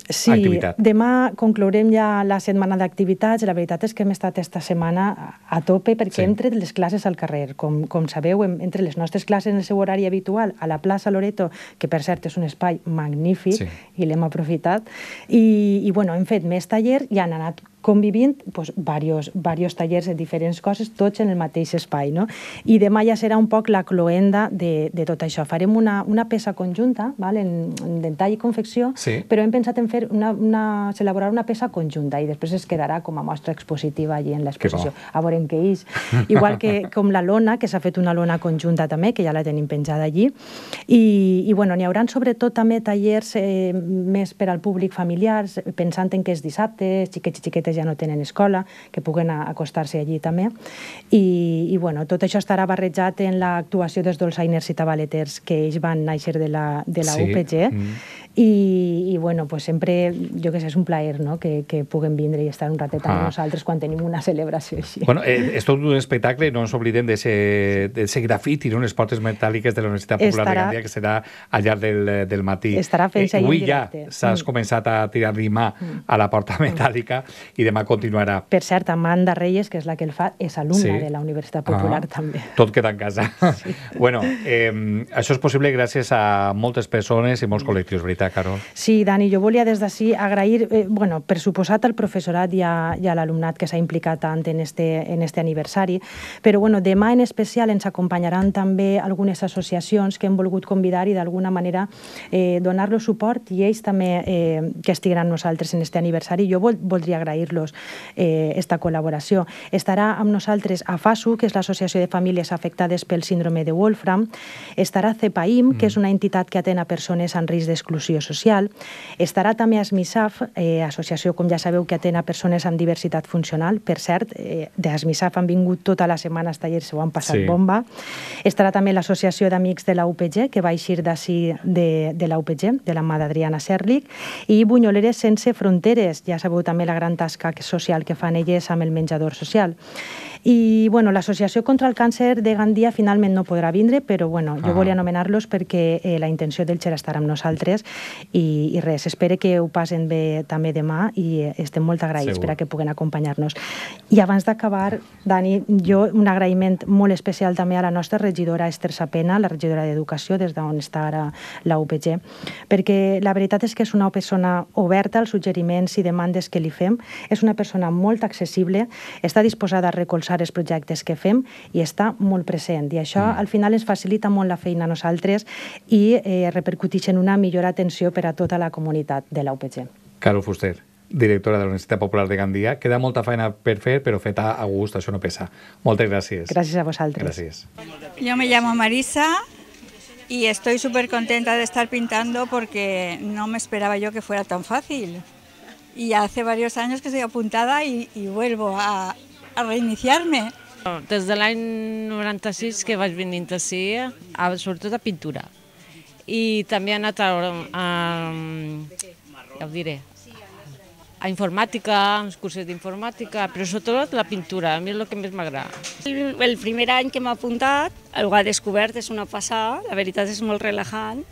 sí, activitat. demà conclourem ja la setmana d'activitats. La veritat és que hem estat esta setmana a tope perquè sí. hem tret les classes al carrer. Com, com sabeu, hem, entre les nostres classes en el seu horari habitual a la plaça Loreto, que per cert és un espai magnífic sí. i l'hem aprofitat, i, i bueno, hem fet més taller i han anat convivint pues, varios, varios tallers de diferents coses, tots en el mateix espai. No? I demà ja serà un poc la cloenda de, de tot això. Farem una, una peça conjunta, val? En, en detall i confecció, sí. però hem pensat en fer una, una, elaborar una peça conjunta i després es quedarà com a mostra expositiva allí en l'exposició. A veure en què és. Igual que com la lona, que s'ha fet una lona conjunta també, que ja la tenim penjada allí. I, i bueno, n'hi haurà sobretot també tallers eh, més per al públic familiar, pensant en que és dissabte, xiquets i xiquetes ja no tenen escola, que puguen acostar-se allí també. I, i bueno, tot això estarà barrejat en l'actuació dels dolçainers i tabaleters que ells van néixer de la, de la sí. UPG. Mm i, i bueno, pues sempre, jo que sé, és un plaer no? que, que puguem vindre i estar un ratet amb ah. nosaltres quan tenim una celebració així. Bueno, eh, és tot un espectacle, no ens oblidem de de ser grafiti, no? les portes metàl·liques de la Universitat Popular estarà, de Gandia, que serà al llarg del, del matí. Estarà fent eh, Avui ja s'has mm. començat a tirar rima mm. a la porta mm. metàl·lica mm. i demà continuarà. Per cert, Amanda Reyes, que és la que el fa, és alumna sí. de la Universitat Popular ah. també. Tot queda en casa. Sí. bueno, eh, això és possible gràcies a moltes persones i molts mm. col·lectius, veritat directe, Carol. Sí, Dani, jo volia des d'ací agrair, eh, bueno, per suposat al professorat i a, i a l'alumnat que s'ha implicat tant en este, en este aniversari, però bueno, demà en especial ens acompanyaran també algunes associacions que hem volgut convidar i d'alguna manera eh, donar-los suport i ells també eh, que estiguin nosaltres en este aniversari. Jo vol, voldria agrair-los eh, esta col·laboració. Estarà amb nosaltres AFASU, que és l'Associació de Famílies Afectades pel Síndrome de Wolfram, estarà CEPAIM, mm. que és una entitat que atén a persones en risc d'exclusió inclusió social. Estarà també a eh, associació, com ja sabeu, que atén a persones amb diversitat funcional. Per cert, eh, d'SMISAF han vingut tota la setmana els tallers, s'ho han passat sí. bomba. Estarà també l'associació d'amics de la UPG, que va eixir d'ací de, de la UPG, de la mà d'Adriana Serlic, i Bunyoleres sense fronteres, ja sabeu també la gran tasca social que fan elles amb el menjador social. I bueno, l'Associació contra el Càncer de Gandia finalment no podrà vindre, però bueno, jo ah. volia nomenar los perquè eh, la intenció del Xer estar amb nosaltres i, i res, espero que ho passen bé també demà i eh, estem molt agraïts Segur. per a que puguen acompanyar-nos. I abans d'acabar, Dani, jo un agraïment molt especial també a la nostra regidora Esther Sapena, la regidora d'Educació, des d'on està ara la UPG, perquè la veritat és que és una persona oberta als suggeriments i demandes que li fem, és una persona molt accessible, està disposada a recolzar impulsar els projectes que fem i està molt present. I això mm. al final ens facilita molt la feina a nosaltres i eh, repercuteix en una millor atenció per a tota la comunitat de l'UPG. Caro Fuster, directora de la Universitat Popular de Gandia. Queda molta feina per fer, però feta a gust, això no pesa. Moltes gràcies. Gràcies a vosaltres. Gràcies. Jo me llamo Marisa y estoy súper contenta de estar pintando porque no me esperaba yo que fuera tan fácil. Y hace varios años que estoy apuntada y, y vuelvo a, a reiniciar-me. Des de l'any 96 que vaig venir a sí, sobretot a pintura. I també he anat a, a, ja ho diré, a informàtica, uns cursos d'informàtica, però sobretot la pintura, a mi és el que més m'agrada. El, el primer any que m'ha apuntat, el que ha descobert, és una passada, la veritat és molt relajant,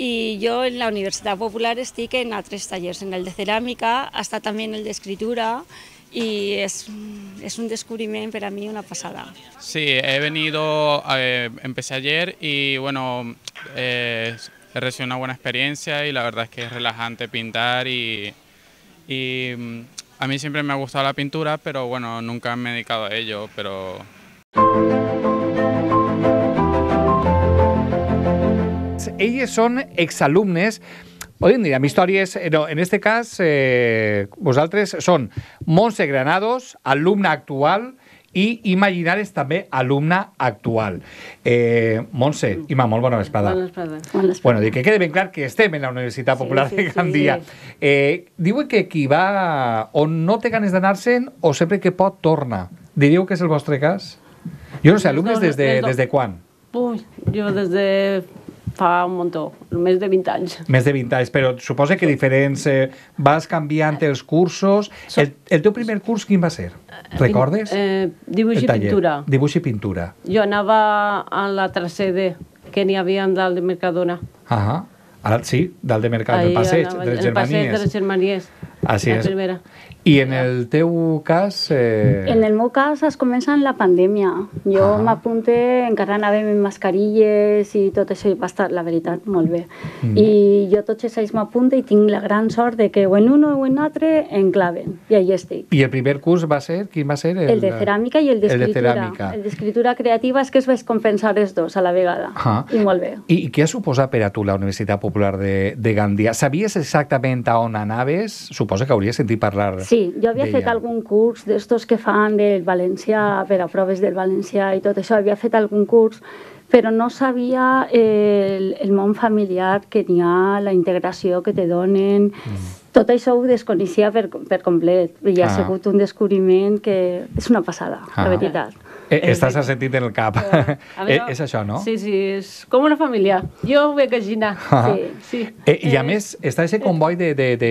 i jo en la Universitat Popular estic en altres tallers, en el de ceràmica, està també en el d'escritura, de y es, un descubrimiento para mí una pasada. Sí, he venido, eh, empecé ayer y bueno, eh, he recibido una buena experiencia y la verdad es que es relajante pintar y, mm, a mí siempre me ha gustado la pintura, pero bueno, nunca me he dedicado a ello, pero... Ellos son exalumnes Podem dir amb històries... Eh, no, en este cas, eh, vosaltres són Montse Granados, alumna actual, i Imaginares també alumna actual. Eh, Montse, Ima, molt bona vesprada. Bona vesprada. Bona vesprada. Bueno, que quede ben clar que estem en la Universitat Popular sí, sí, de Gandia. Sí, Eh, diuen que qui va o no té ganes d'anar-se'n o sempre que pot torna. Diríeu que és el vostre cas? Jo no sé, doncs alumnes des de, des de quan? Ui, jo des de fa un muntó, més de 20 anys. Més de 20 anys, però suposa que diferents... Eh, vas canviant els cursos. el, el teu primer curs quin va ser? Eh, Recordes? Eh, dibuix i pintura. Dibuix i pintura. Jo anava a la tercera que n'hi havia dalt de Mercadona. Ah, ara sí, dalt de Mercadona, el passeig, de les Germanies. El passeig de les Germanies. Així és. Primera. ¿Y en el teu cas... En el Mocas, has es en la pandemia yo ah. me en en anàvem mis mascarilles y todo això, i va estar, la verdad, molt bé. Mm. I jo seis seis me y i la gran suerte de que o en uno o en otro en clave. Y ahí estoy. Y el primer curso va a ser, ¿quién va a ser? El, el de cerámica y el escritura. El de escritura creativa es que es compensar estos dos a la vegada, Y ah. i molt bé. I, què ha suposat la Universidad Popular de, de Sabías exactamente a on naves supongo que hauries sentit parlar Sí, jo havia fet algun curs d'estos que fan del valencià, per a proves del valencià i tot això, havia fet algun curs, però no sabia el, el món familiar que n'hi ha, la integració que te donen... Mm. Tot això ho desconeixia per, per complet i ah. ha sigut un descobriment que és una passada, ah. la veritat. Eh, estàs sentit en el cap. Eh, eh, és això, no? Sí, sí, és com una família. Jo ho veig així, ah. sí, sí. Eh, I a eh, més, està aquest comboi de, de, de,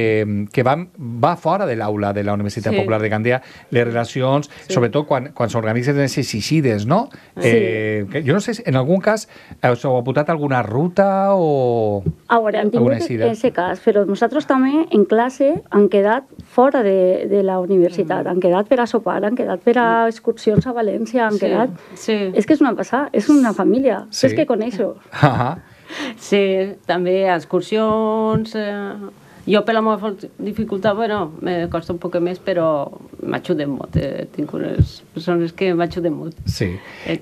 que va, va fora de l'aula de la Universitat sí. Popular de Gandia, les relacions, sí. sobretot quan, quan s'organitzen les suïcides, no? Ah. Sí. Eh, que jo no sé, si en algun cas eh, us heu apuntat alguna ruta o... A veure, hem tingut aquest cas, però nosaltres també en classe han quedat fora de, de la universitat, mm. han quedat per a sopar, han quedat per a excursions a València, han sí, quedat. Sí. És que és una passada, és una família, sí. és que coneixo. Ah sí, també excursions... Eh... Jo per la meva dificultat, bueno, me costa un poc més, però m'ajuden molt. Eh? Tinc unes persones que m'ajuden molt. Sí. Eh,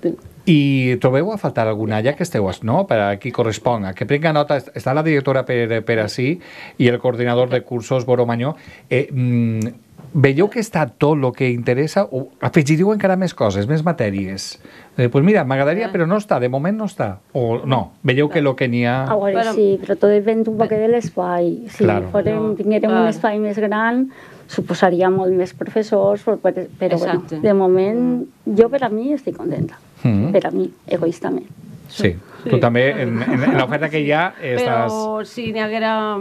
i trobeu a faltar alguna, ja que esteu no? per a qui correspon? que prenga nota, està la directora per, per així i el coordinador de cursos Boromanyó. Eh, mm, veieu que està tot el que interessa o afegiríeu encara més coses, més matèries? Doncs eh, pues mira, m'agradaria, però no està, de moment no està. O no, veieu que el que n'hi ha... A veure, sí, però tot depèn un poc de l'espai. Si claro. farem, tinguérem un espai més gran, suposaria molt més professors, però, però bueno, de moment jo per a mi estic contenta. Mm -hmm. Per a mi, egoistament. Sí. sí. Tu també, en, en, en l'oferta que hi ha, estàs... Però si n'hi haguera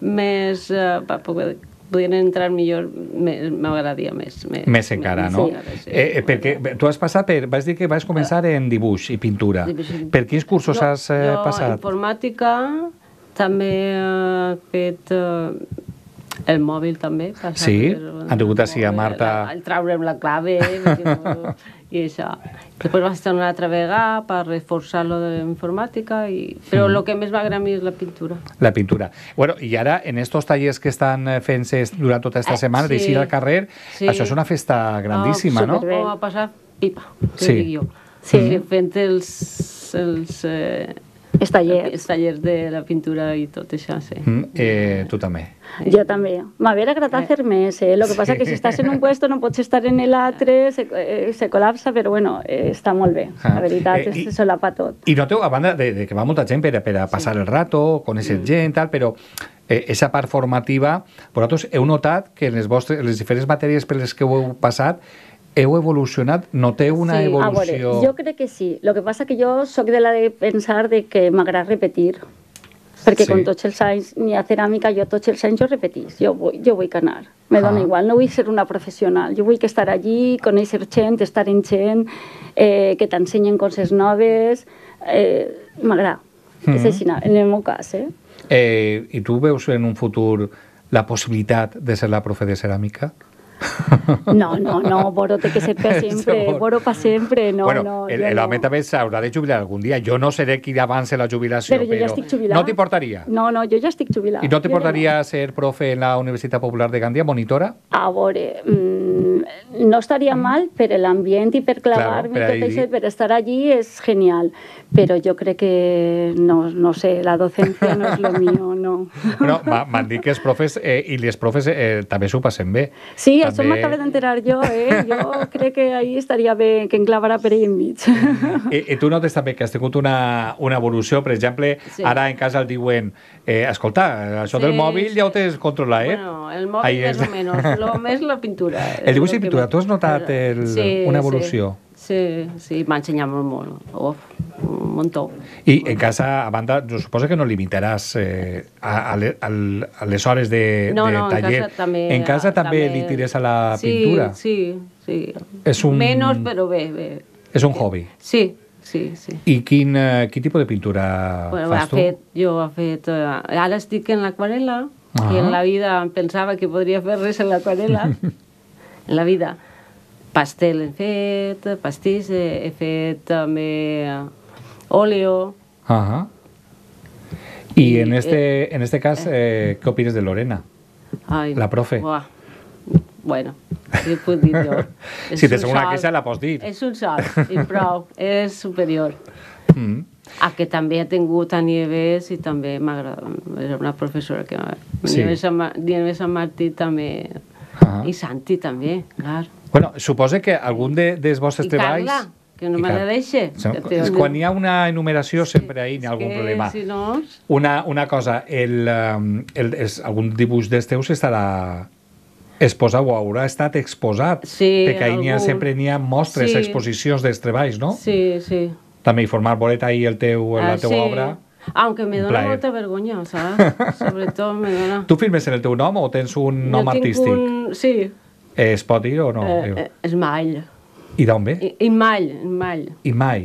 més... Eh, podien entrar millor, m'agradaria més, més. Més encara, més, no? Sí, encara, sí. Eh, eh perquè tu has passat per... Vas dir que vas començar en dibuix i pintura. Dibuix i... Per quins cursos jo, has eh, jo, passat? Jo, informàtica, també eh, he fet... Eh, el mòbil també. Passa sí, han vingut a a Marta... el traure'm la clave i això. Després vaig estar una altra vegada per reforçar lo de informàtica, i... però mm-hmm. el mm. que més va agradar a mi és la pintura. La pintura. Bueno, I ara, en estos tallers que estan eh, fent-se durant tota aquesta ah, setmana, eh, sí. al carrer, sí. això és una festa ah, grandíssima, Superbé. no? Ho va passar pipa, que sí. dic jo. Sí. Mm. Fent els, els eh, els tallers. Els tallers de la pintura i tot això, sí. Mm, eh, tu també. Eh. Jo també. M'hauria agradat eh. fer més, eh? El que passa sí. que si estàs en un lloc no pots estar en l'altre, se, eh, se col·lapsa, però bueno, eh, està molt bé. Ah. La veritat, eh, se solapa tot. I noteu, a banda de, de que va molta gent per, per a passar sí. el rato, conèixer mm. gent, tal, però eh, esa part formativa, vosaltres heu notat que en les, vostres, les diferents matèries per les que heu passat heu evolucionat? Noteu una sí, evolució? A veure, jo crec que sí. El que passa que jo sóc de la de pensar de que m'agrada repetir, perquè sí. com tots els anys n'hi ha ceràmica, jo tots els anys jo repetís, jo vull, jo vull anar. Me ah. dona igual, no vull ser una professional, jo vull que estar allí, conèixer gent, estar en gent, eh, que t'ensenyen coses noves, eh, m'agrada. Mm -hmm. És mm-hmm. així, en el meu cas, eh? eh? I tu veus en un futur la possibilitat de ser la profe de ceràmica? No, no, no, borote que que sepa siempre, borote para siempre, no, no. El, el a no. habrá de jubilar algún día. Yo no seré quien avance la jubilación. Pero, yo ya estoy ¿No te importaría? No, no, yo ya estoy jubilada. ¿Y no te importaría ser profe en la Universidad Popular de Gandía, monitora? Ahora, mm, no estaría mm. mal, pero el ambiente hiperclavar, claro, pero, estar allí es genial. Pero yo creo que, no, no sé, la docencia no es lo mío, no. Bueno, mandí que es profes eh, y les profes eh, también su en B. Sí, això m'acaba d'enterar jo, eh? Jo crec que ahir estaria bé que enclavara per ell enmig. I, I tu notes també que has tingut una, una evolució, per exemple, sí. ara en casa el diuen, eh, escolta, això sí, del mòbil sí. ja ho tens controlat, eh? Bueno, el mòbil ahir més és... o menys, lo més la pintura. Eh, el dibuix i pintura, tu has notat el, sí, una evolució? Sí, sí, sí m'ha ensenyat molt, molt. Uf un montón. I en casa, a banda, jo que no limitaràs eh, a, a, a les hores de, no, de no, taller. En casa també, en casa també, també... li tires a la sí, pintura? Sí, sí. sí. És un... Menos, però bé, bé. És un hobby? Sí, sí, sí. I quin, eh, quin tipus de pintura bueno, fas tu? Fet, jo he fet... Eh, ara estic en l'aquarela, -huh. i en ah. la vida pensava que podria fer res en l'aquarela. en la vida. Pastel he fet, pastís he, he fet també Oleo. Ajá. Y, en, este, eh, en este caso, eh. Eh, ¿qué opinas de Lorena? la profe. Bueno, si puedo dir jo. si una que sea, la postdit. Es un sal, y pro, es superior. Mm. A que también ha tingut a Nieves i també m'agrada. una profesora que... me Nieves, a, Nieves a Martí també... Santi también, claro. Bueno, supongo que algún de, dels vostres I treballs... que no me la deixe. Que és quan hi ha una enumeració sempre sí, hi ha algun problema. Si no... una, una cosa, el, um, el, és, algun dibuix dels teus estarà exposat o haurà estat exposat, sí, perquè algun... hi ha, sempre n'hi ha mostres, sí. exposicions dels treballs, no? Sí, sí. També formar boleta ahir el teu, ah, la teva sí. obra. Aunque me dona molta vergonya, saps? Sobretot me dona... Tu firmes en el teu nom o tens un nom jo artístic? Un... Sí. Eh, es pot dir o no? Eh, eh, Smile. I d'on ve? I, Imall, Imall. Imall.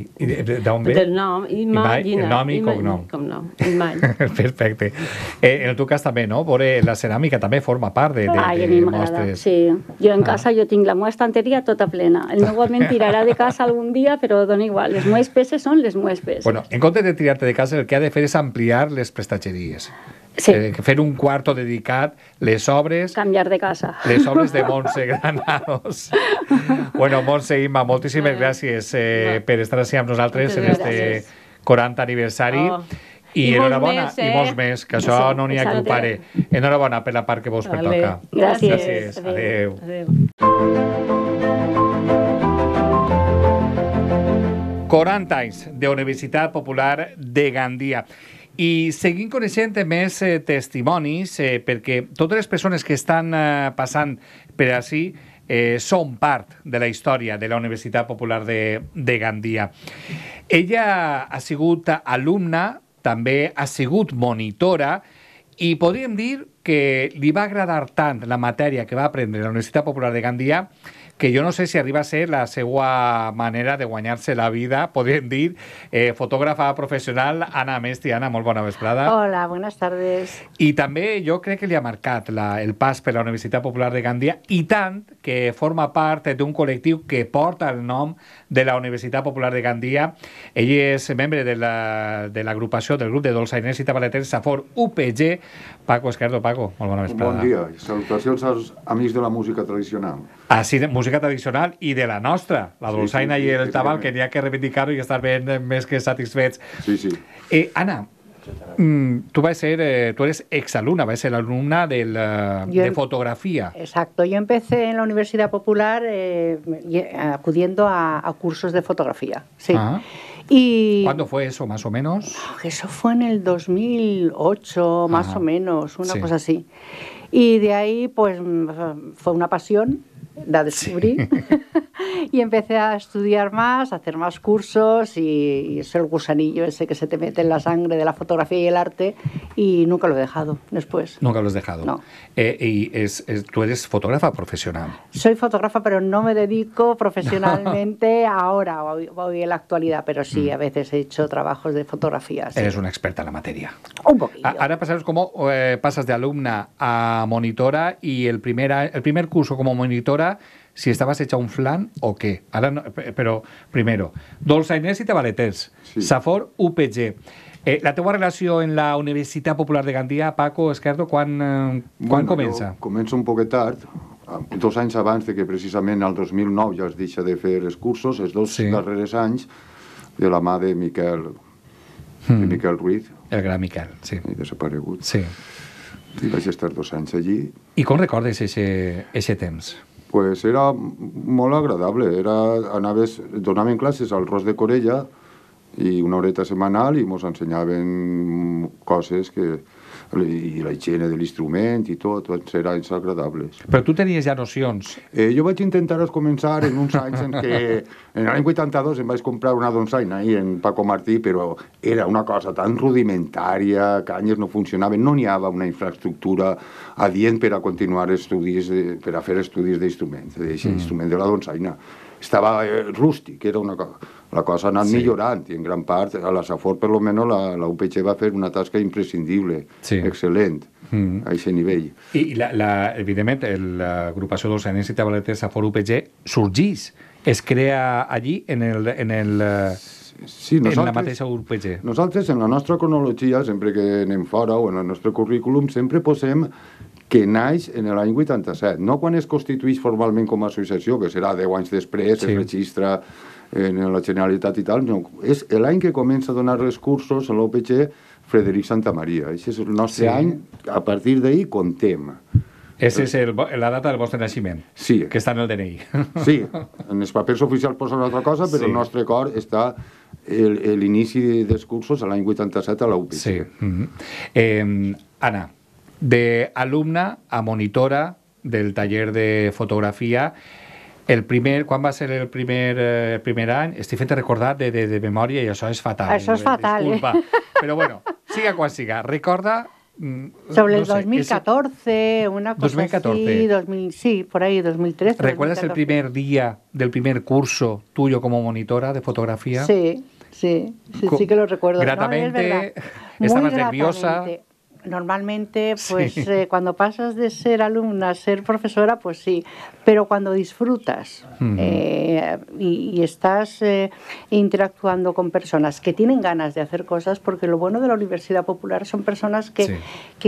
D'on ve? Del nom, Imall, Imall, nom i cognom. cognom. Imall. Perfecte. Eh, en el teu cas també, no? Vore la ceràmica també forma part de, de, Ai, de mostres. Sí. Jo en ah. casa ah. jo tinc la meva estanteria tota plena. El meu home tirarà de casa algun dia, però dona igual. Les meves peces són les meves peces. Bueno, en comptes de tirar-te de casa, el que ha de fer és ampliar les prestatgeries. Sí. Eh, fer un quarto dedicat les obres... Canviar de casa. Les obres de Montse Granados. bueno, Montse, Imma, moltíssimes eh. gràcies eh, per estar així amb nosaltres en este 40 aniversari. Oh. I, I enhorabona, més, eh? i molts més, que això sí, no n'hi ha que ho pare. Enhorabona per la part que vos pertoca. Gràcies. Gràcies. Adéu. Adéu. Adéu. 40 anys de Universitat Popular de Gandia. I seguim coneixent més eh, testimonis, eh, perquè totes les persones que estan eh, passant per així eh, són part de la història de la Universitat Popular de, de Gandia. Ella ha sigut alumna, també ha sigut monitora, i podríem dir que li va agradar tant la matèria que va aprendre a la Universitat Popular de Gandia que jo no sé si arriba a ser la seva manera de guanyar-se la vida, podríem dir, eh, fotògrafa professional, Anna Mesti. Anna, molt bona vesprada. Hola, buenas tardes. I també jo crec que li ha marcat la, el pas per la Universitat Popular de Gandia i tant que forma part d'un col·lectiu que porta el nom de la Universitat Popular de Gandia. Ell és membre de l'agrupació la, de del grup de Inés i tabaleters Safor UPG. Paco Esquerdo, Paco, molt bona vesprada. Bon dia. Salutacions als amics de la música tradicional. de música tradicional y de la nuestra, la dulzaina y el tabal, que que reivindicarlo y estar bien eh, más que satisfets. Sí, sí. Eh, mm, tú, vas a ser, eh, tú eres exalumna, vas a ser alumna del, eh, de em- fotografía. Exacto, yo empecé en la Universidad Popular acudiendo a, cursos de fotografía, sí. Ah. Y... ¿Cuándo fue eso, más o menos? Eso fue en el 2008, más o menos, una cosa así. Y de ahí, pues, mm, fue una pasión la descubrí y empecé a estudiar más, a hacer más cursos y, es el gusanillo ese que se te mete en la sangre de la fotografía y el arte y nunca lo he dejado después. Nunca lo has dejado. No. Eh, y es, tú eres fotógrafa profesional. Soy fotógrafa, pero no me dedico profesionalmente ahora hoy, en la actualidad, pero sí, mm. a veces he hecho trabajos de fotografía. Eres una experta en la materia. Un poquito. Ahora pasamos como eh, pasas de alumna a monitora y el primer, el primer curso como monitora ahora si estabas hecha un flan o qué. Ahora no, pero primero, dolçainers i tabaleters, sí. Safor, UPG. Eh, la teva relació en la Universitat Popular de Gandia, Paco Esquerdo, quan, eh, quan bueno, comença? Comença un poquet tard, eh, dos anys abans de que precisament al 2009 ja es deixa de fer els cursos, els dos sí. darrers anys, de la mà de Miquel, hmm. de Miquel Ruiz. El gran Miquel, sí. I desaparegut. Sí. I vaig estar dos anys allí. I com recordes ese, temps? pues era molt agradable. Era, anaves, donaven classes al Ros de Corella i una horeta setmanal i ens ensenyaven coses que, i la higiene de l'instrument i tot, van ser anys agradables. Però tu tenies ja nocions. Eh, jo vaig intentar començar en uns anys en què, en l'any 82 em vaig comprar una donsaina i en Paco Martí, però era una cosa tan rudimentària, canyes no funcionaven, no n'hi havia una infraestructura adient per a continuar estudis, per a fer estudis d'instruments, d'instrument mm. de la donsaina estava eh, rústic, era una cosa... La cosa ha anat sí. millorant i en gran part a la Safor per lo menos la, la UPG va fer una tasca imprescindible, sí. excel·lent mm. a aquest nivell. I, la, la, evidentment l'agrupació d'Oceanense i Tabaletes Safor UPG sorgís, es crea allí en el, en el eh, Sí, nosaltres, en la mateixa UPG. Nosaltres, en la nostra cronologia, sempre que anem fora o en el nostre currículum, sempre posem que naix en l'any 87, no quan es constitueix formalment com a associació, que serà 10 anys després, sí. es registra en la Generalitat i tal, no, és l'any que comença a donar els cursos a l'OPG Frederic Santa Maria. Això és el nostre sí. any, a partir d'ahir contem. Aquesta és el, la data del vostre naixement, sí. que està en el DNI. Sí, en els papers oficials posa una altra cosa, però sí. el nostre cor està l'inici dels cursos a l'any 87 a l'UPC. Sí. Mm -hmm. eh, Anna, de alumna a monitora del taller de fotografía. El primer, cuándo va ser el primer, año? Eh, primer te Stephen recordar de, de, y eso es fatal. Eso es eh, fatal. Eh. Pero bueno, siga cual siga. Recorda mm, Sobre el 2014, una cosa 2014. así, 2000, sí, por ahí, 2013. ¿Recuerdas el primer día del primer curso tuyo como monitora de fotografía? Sí, sí, sí, sí que lo recuerdo. Gratamente, no, es nerviosa. Normalmente, pues eh, cuando pasas de ser alumna a ser profesora, pues sí, pero cuando disfrutas eh, y, estás eh, interactuando con personas que tienen ganas de hacer cosas, porque lo bueno de la Universidad Popular son personas que,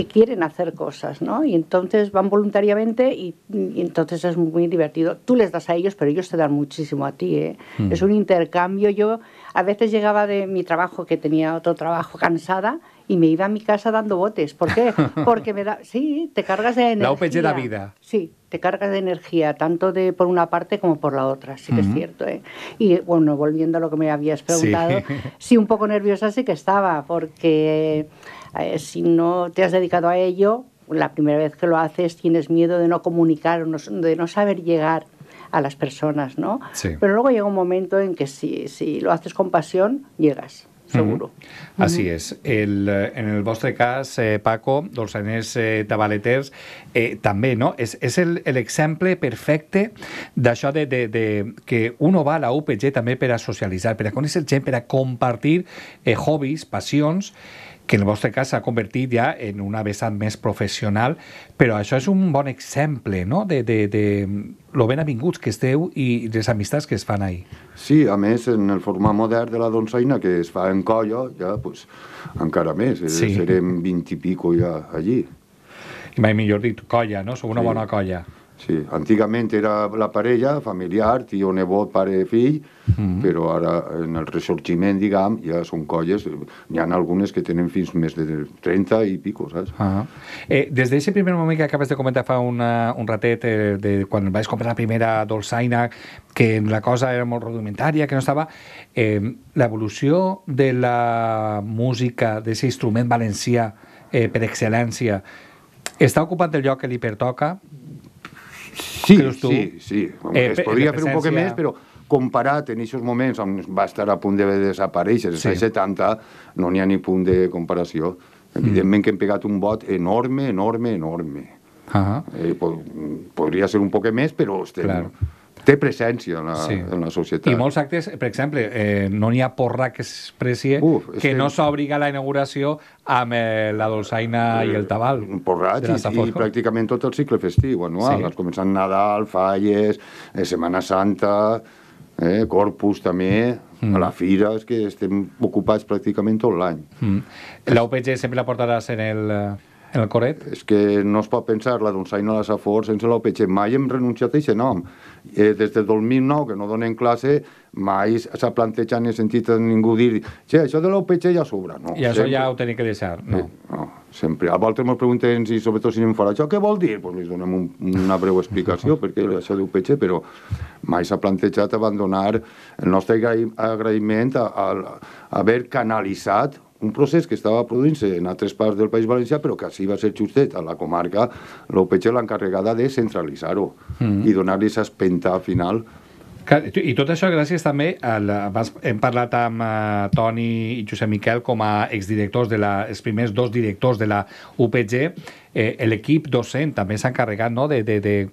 quieren hacer cosas, ¿no? Y entonces van voluntariamente y, entonces es muy divertido. Tú les das a ellos, pero ellos te dan muchísimo a ti, Es un intercambio. Yo a veces llegaba de mi trabajo, que tenía otro trabajo, cansada, y me iba a mi casa dando botes. ¿Por qué? Porque me da... Sí, te cargas de energía. La de la vida. Sí, te cargas de energía, tanto de por una parte como por la otra, sí que es cierto. ¿eh? Y bueno, volviendo a lo que me habías preguntado, sí, un poco nerviosa sí que estaba, porque eh, si no te has dedicado a ello, la primera vez que lo haces tienes miedo de no comunicar, de no saber llegar a las personas, ¿no? Sí. Pero luego llega un momento en que si, si lo haces con pasión, llegas. seguro. Mm -hmm. Así es. El, eh, en el vostre cas, eh, Paco, dolçaners eh, tabaleters, eh, també, no? És, és l'exemple perfecte d'això de, de, de, que uno va a la UPG també per a socialitzar, per a conèixer gent, per a compartir eh, hobbies, passions, que el vostre cas s'ha convertit ja en una vessant més professional, però això és un bon exemple no? de, de, de lo ben avinguts que esteu i les amistats que es fan ahir. Sí, a més, en el format modern de la donsaina que es fa en colla, ja, pues, encara més, eh, sí. serem vint i pico ja allí. I mai millor dit colla, no? Sou una sí. bona colla. Sí, antigament era la parella familiar, tio, nebot, pare, fill, mm -hmm. però ara en el ressorgiment, diguem, ja són colles, n'hi han algunes que tenen fins més de 30 i pico, saps? Uh ah. -huh. eh, des d'aquest primer moment que acabes de comentar fa una, un ratet, eh, de quan vaig comprar la primera dolçaina, que la cosa era molt rudimentària, que no estava... Eh, L'evolució de la música, d'aquest instrument valencià eh, per excel·lència, està ocupant el lloc que li pertoca Sí, sí, sí. Home, eh, es podria fer presència... un poc més, però comparat en aquests moments on va estar a punt de desaparèixer, els sí. 70, no n'hi ha ni punt de comparació. Evidentment mm. que hem pegat un bot enorme, enorme, enorme. Uh -huh. eh, po podria ser un poc més, però... Estem... Claro. No? té presència en la, sí. en la societat. I molts actes, per exemple, eh, no n'hi ha porra que es precie eh, Uf, que, no s'obriga la inauguració amb eh, la dolçaina eh, i el tabal. Eh, Porrat i, i pràcticament tot el cicle festiu anual, sí. començant Nadal, Falles, eh, Setmana Santa, eh, Corpus també, mm. a la fira, és que estem ocupats pràcticament tot l'any. Mm. L'OPG sempre la portaràs en el... Eh, el Coret? És que no es pot pensar la donsaina a la Safor sense l'OPG. Mai hem renunciat a aquest nom. Eh, des del 2009, que no donen classe, mai s'ha plantejat ni sentit a ningú dir «Che, això de l'OPG ja sobra». No, I això sempre... ja ho tenim que deixar, no? Eh, no, sempre. A voltes ens pregunten, si, sobretot si anem fora, això, què vol dir? Doncs pues li donem un, una breu explicació, perquè això de l'OPG, però mai s'ha plantejat abandonar el nostre agraïment a, a, a haver canalitzat un procés que estava produint-se en altres parts del País Valencià, però que així va ser justet a la comarca, l'OPC l'encarregada de centralitzar-ho mm -hmm. i donar-li s'espenta espenta final i tot això gràcies també al... Hem parlat amb uh, Toni i Josep Miquel com a exdirectors de la... els primers dos directors de la UPG. Eh, L'equip docent també s'ha encarregat no, de, de, de,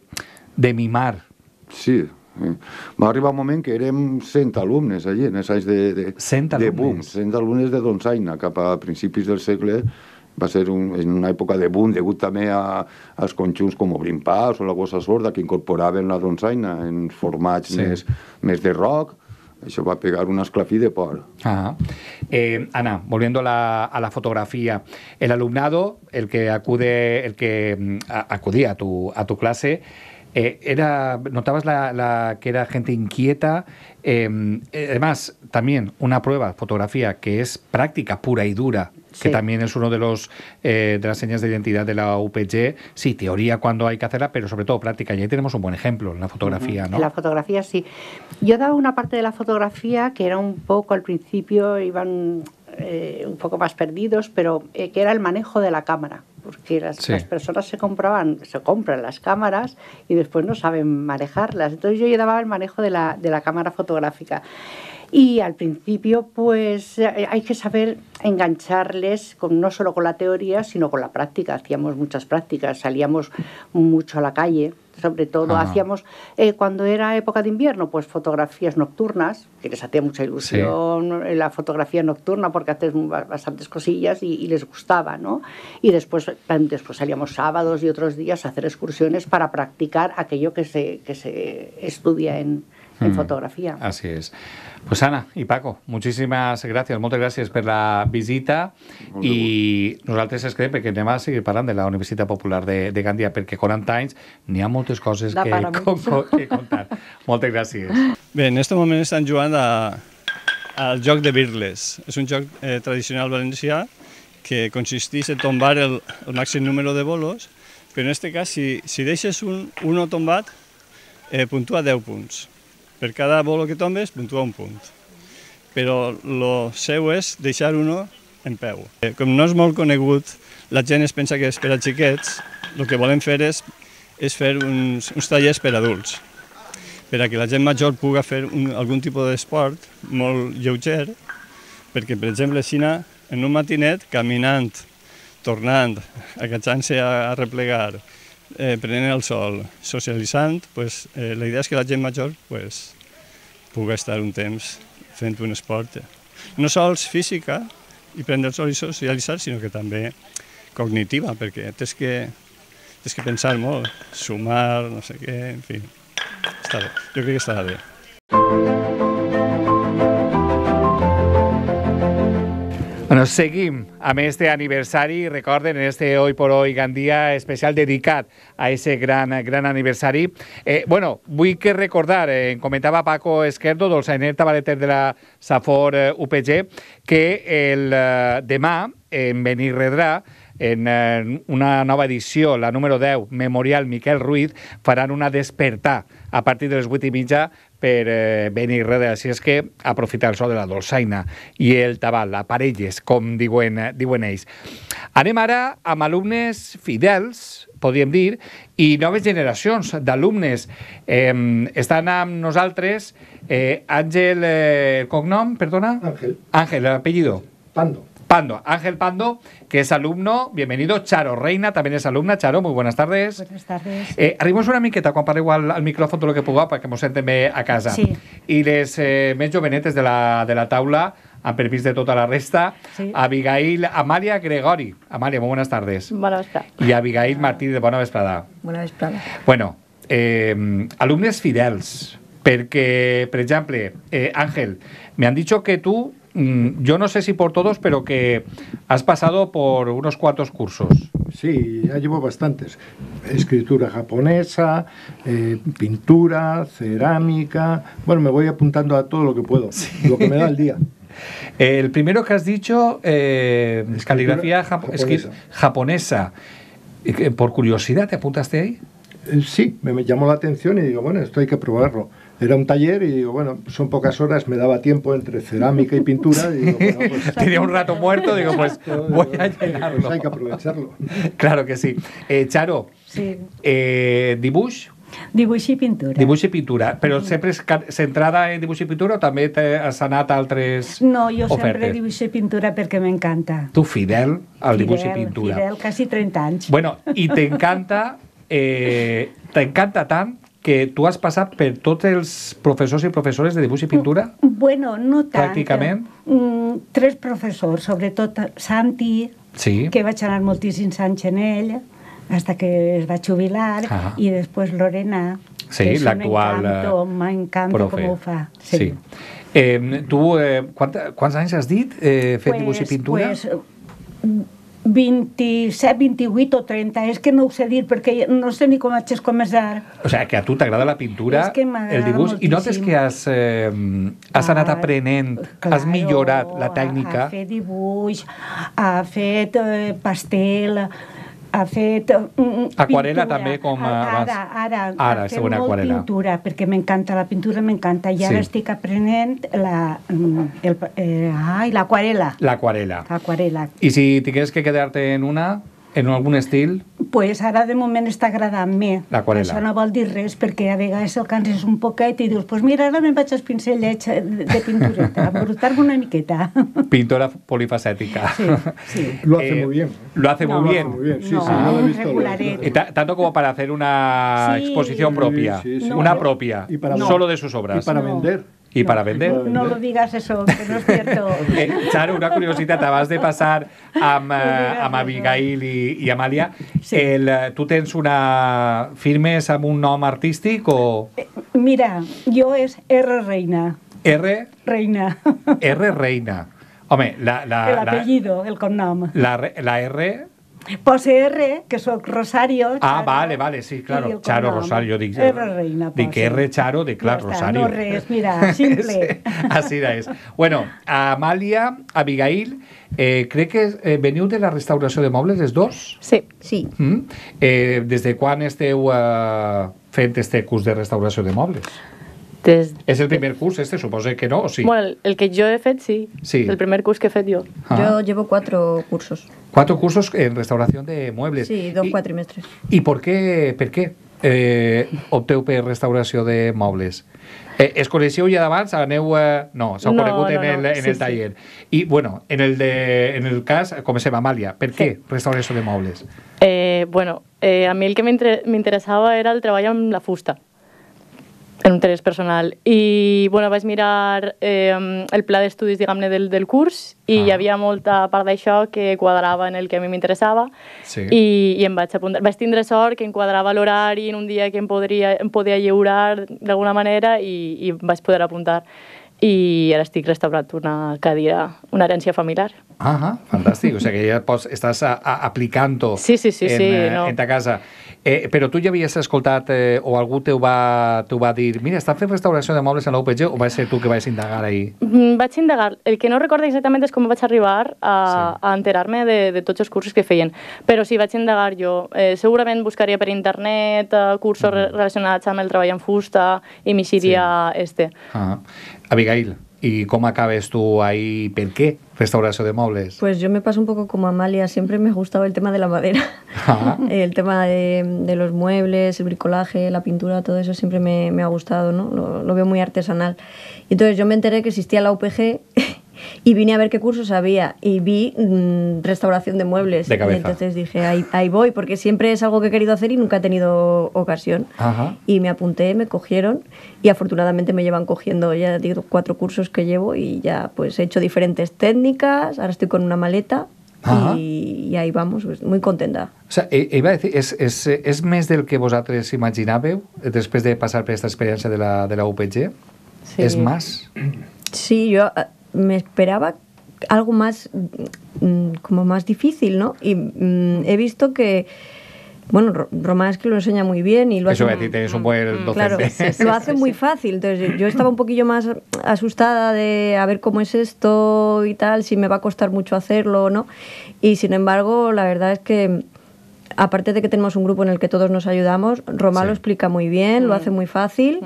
de mimar. Sí, Mm. Va arribar un moment que érem 100 alumnes allí, en els anys de, de, 100 alumnes. de boom, 100 alumnes de Donsaina, cap a principis del segle va ser un, en una època de boom degut també a, als conjunts com Pas o la Gossa Sorda que incorporaven la Donsaina en formats sí. més, més de rock, això va pegar una esclafí de por. Ah, Eh, Ana, volviendo a la, a la, fotografía, el alumnado, el que acude, el que mm, acudía a tu, a tu clase, eh, era, notabas la, la, que era gente inquieta. Em, eh, además, también una prueba, fotografía, que es práctica pura y dura, que también es uno de los eh, de las señas de identidad de la UPG. Sí, teoría cuando hay que hacerla, pero sobre todo práctica. Y ahí tenemos un buen ejemplo en la fotografía, en La fotografía, sí. Yo daba una parte de la fotografía que era un poco al principio, iban eh, un poco más perdidos, pero eh, que era el manejo de la cámara porque las, personas se compraban, se compran las cámaras y después no saben manejarlas. Entonces yo llevaba el manejo de la, cámara fotográfica. Y al principio, pues eh, hay que saber engancharles con, no solo con la teoría, sino con la práctica. Hacíamos muchas prácticas, salíamos mucho a la calle, sobre todo hacíamos, eh, cuando era época de invierno, pues fotografías nocturnas, que les hacía mucha ilusión eh, la fotografía nocturna porque haces bastantes cosillas y, les gustaba, ¿no? Y después, salíamos sábados y otros días a hacer excursiones para practicar aquello que se, que se estudia en, en mm. fotografia. Así es. Pues Ana i Paco, moltíssimes gràcies, moltes gràcies per la visita i bon. nosaltres es crec que anem a seguir parlant de la Universitat Popular de, de Gandia perquè 40 anys n'hi ha moltes coses que, que contar. moltes gràcies. Bé, en aquest moment estan jugant a, al joc de birles. És un joc eh, tradicional valencià que consisteix en tombar el, el màxim número de bolos, però en aquest cas, si, si deixes un, uno tombat, eh, puntua 10 punts. Per cada bolo que tombes, puntua un punt. Però el seu és deixar uno en peu. Eh, com no és molt conegut, la gent es pensa que és per a xiquets, el que volem fer és, és fer uns, uns tallers per adults, per a que la gent major puga fer un, algun tipus d'esport molt lleuger, perquè, per exemple, Xina, en un matinet, caminant, tornant, agachant-se a, a replegar, eh, prenent el sol, socialitzant, pues, eh, la idea és que la gent major pues, poder estar un temps fent un esport, no sols física i prendre el sol i socialitzar, sinó que també cognitiva, perquè tens que, tens que pensar molt, sumar, no sé què, en fi, està bé. jo crec que està bé. Thank you. Bueno, seguim amb este aniversari. Recorden, en este Hoy por Hoy Gandia especial dedicat a ese gran, gran aniversari. Eh, bueno, vull que recordar, eh, comentava Paco Esquerdo, dolçainer tabaleter de la Safor eh, UPG, que el eh, demà, en Benirredrà, en eh, una nova edició, la número 10, Memorial Miquel Ruiz, faran una despertar a partir de les 8 i mitja per eh, venir rere. Així és que aprofitar el so de la dolçaina i el tabal, a parelles, com diuen, eh, diuen ells. Anem ara amb alumnes fidels, podríem dir, i noves generacions d'alumnes. Eh, estan amb nosaltres eh, Àngel, eh, cognom, perdona? Àngel. Àngel, l'apellido. Pando. Pando, Ángel Pando, que es alumno, bienvenido, Charo Reina, también es alumna, Charo, muy buenas tardes. Buenas tardes. Eh, una miqueta comparé igual al, micrófono lo que pongo para que me a casa. Sí. Y les eh, yo jovenetes de la, de la taula, a permis de toda la resta, sí. Abigail Amalia Gregori. Amalia, muy buenas tardes. Buenas tardes. Abigail Martí de buena vesprada. Bueno, eh, alumnes fidels, porque por ejemplo, eh, me han dicho que tú Mm, yo no sé si por todos, pero que has pasado por unos cuantos cursos. Sí, ya llevo bastantes. Escritura japonesa, eh, pintura, cerámica. Bueno, me voy apuntando a todo lo que puedo, lo que me da el día. El primero que has dicho, eh, caligrafía japonesa. japonesa. Por curiosidad, ¿te apuntaste ahí? Eh, sí, me llamó la atención y digo, bueno, esto hay que probarlo era un taller y digo, bueno, son pocas horas, me daba tiempo entre cerámica y pintura. Pues Tenía un rato muerto, digo, pues voy a pues llenarlo. hay que aprovecharlo. Claro que sí. Eh, Charo, sí. Eh, y pintura. Dibuix y pintura. Pero siempre centrada en dibujo y pintura o también has anat a altres No, yo siempre dibujo y pintura pintura me encanta. Tu fidel al dibujo y pintura. Fidel, casi 30 años. Bueno, y te encanta, eh, te encanta tan que tu has passat per tots els professors i professores de dibuix i pintura? Bueno, no tant. Pràcticament? Mm, tres professors, sobretot Santi, sí. que vaig anar moltíssims anys en ell, fins que es va jubilar, ah. i després Lorena, sí, que és un encanto, m'encanta com ho fa. Sí. sí. Eh, tu, eh, quant, quants anys has dit eh, fer pues, dibuix i pintura? Pues, 27, 28 o 30, és que no ho sé dir perquè no sé ni com vaig començar. O sigui, que a tu t'agrada la pintura, és que el dibuix, moltíssim. i notes que has, eh, has anat aprenent, claro, has millorat la tècnica. Ha fet dibuix, ha fet eh, pastel, ha fet... Mm, mm, aquarela pintura. també com a... Ara, ara, ara estic molt aquarela. pintura, perquè m'encanta, la pintura m'encanta, i ara sí. estic aprenent la, mm, el, eh, ai, L'aquarela. L'aquarela. I si tingués que quedar-te en una, En algún estilo? Pues ahora, de moment està agradant ¿La L'aquarela. Això no vol dir res perquè a vegades el canses un poquet y dius, pues mira, ahora me vaig als pincellets eh, de pintureta, embrutar-me una miqueta. Pintora polifacética. Sí, sí. Eh, lo hace muy bien. Lo hace muy bien. Sí, no, sí, lo eh, Tanto como para hacer una exposición propia. Sí, sí, Una propia. Y para, solo de sus obras. Y para vender. y no, para vender. No lo digas eso, que no es cierto. Eh, Charo, una curiosidad, abans de passar amb, eh, amb Abigail i, i Amàlia, sí. el, eh, tu tens una... firmes amb un nom artístic o...? Eh, mira, jo és R. Reina. R? Reina. R. Reina. Home, la... la el la, el cognom. La, la R R, que son Rosario. ah, vale, vale, sí, claro. Charo, Rosario, digo R reina, pues que R, Charo, de claro Rosario. No mira, simple. la es. Bueno, Amalia, Abigail, eh, cree que eh, de la restauración de muebles, ¿es dos? Sí. sí. Mm, eh, desde Eh, este uh, fue este curso de restauración de muebles? ¿Es el primer curso este? Supongo que no, o sí? Bueno, el, que yo he hecho, sí. sí. El primer curso que he hecho yo. Ah. Yo llevo cuatro cursos. Cuatro cursos en restauración de muebles. Sí, dos y, cuatrimestres. ¿Y por qué, ¿Por qué eh, de muebles? Eh, es colegio ya d'abans? Aneu... no, no, no, no, en el, taller. Y bueno, en el, de, en el cas, se se llama Per què de muebles? Eh, bueno, eh, a mí el que me interesaba era el trabajo en la fusta. en un interès personal. I bueno, vaig mirar eh, el pla d'estudis, diguem-ne, del, del curs i ah. hi havia molta part d'això que quadrava en el que a mi m'interessava sí. i, i em vaig apuntar. Vaig tindre sort que em quadrava l'horari en un dia que em, podria, em podia lliurar d'alguna manera i, i vaig poder apuntar i ara estic restaurant una cadira, una herència familiar. Ah, ah fantàstic, o sigui que ja pots, estàs aplicant-ho sí, sí, sí, en, sí, eh, no. en ta casa. Eh, però tu ja havies escoltat eh, o algú t'ho va, va dir mira, estan fent restauració de mobles a l'OPG o va ser tu que vas indagar ahir? Mm, vaig indagar. El que no recordo exactament és com vaig arribar a, sí. a enterar-me de, de tots els cursos que feien. Però sí, vaig indagar jo. Eh, segurament buscaria per internet eh, cursos mm. relacionats amb el treball en fusta i m'hi sí. este. Ah. Abigail, ¿Y cómo acabes tú ahí? ¿Por qué restauración de muebles? Pues yo me paso un poco como Amalia, siempre me ha gustado el tema de la madera, el tema de, los muebles, el bricolaje, la pintura, todo eso siempre me, ha gustado, ¿no? Lo, veo muy artesanal. Y entonces yo me enteré que existía la UPG y vine a ver qué cursos había y vi mm, restauración de muebles. De Y entonces dije, ahí, ahí, voy, porque siempre es algo que he querido hacer y nunca he tenido ocasión. Y me apunté, me cogieron y afortunadamente me llevan cogiendo ya cuatro cursos que llevo y ya pues he hecho diferentes técnicas, ahora estoy con una maleta y, ahí vamos, pues, muy contenta. O sea, eh, eh, iba a decir, ¿es es eh, del que vosotros imaginabais después de pasar por esta experiencia de la, de la UPG? Sí. más? más? Sí, yo me esperaba algo más mm, como más difícil, ¿no? Y mm, he visto que bueno, Román es que lo enseña muy bien y lo Eso hace. tienes un buen mm, docente. lo hace muy fácil. Entonces, yo estaba un poquillo más asustada de a ver cómo es esto y tal, si me va a costar mucho hacerlo o no. Y sin embargo, la verdad es que aparte de que tenemos un grupo en el que todos nos ayudamos, Román lo explica muy bien, lo hace muy fácil.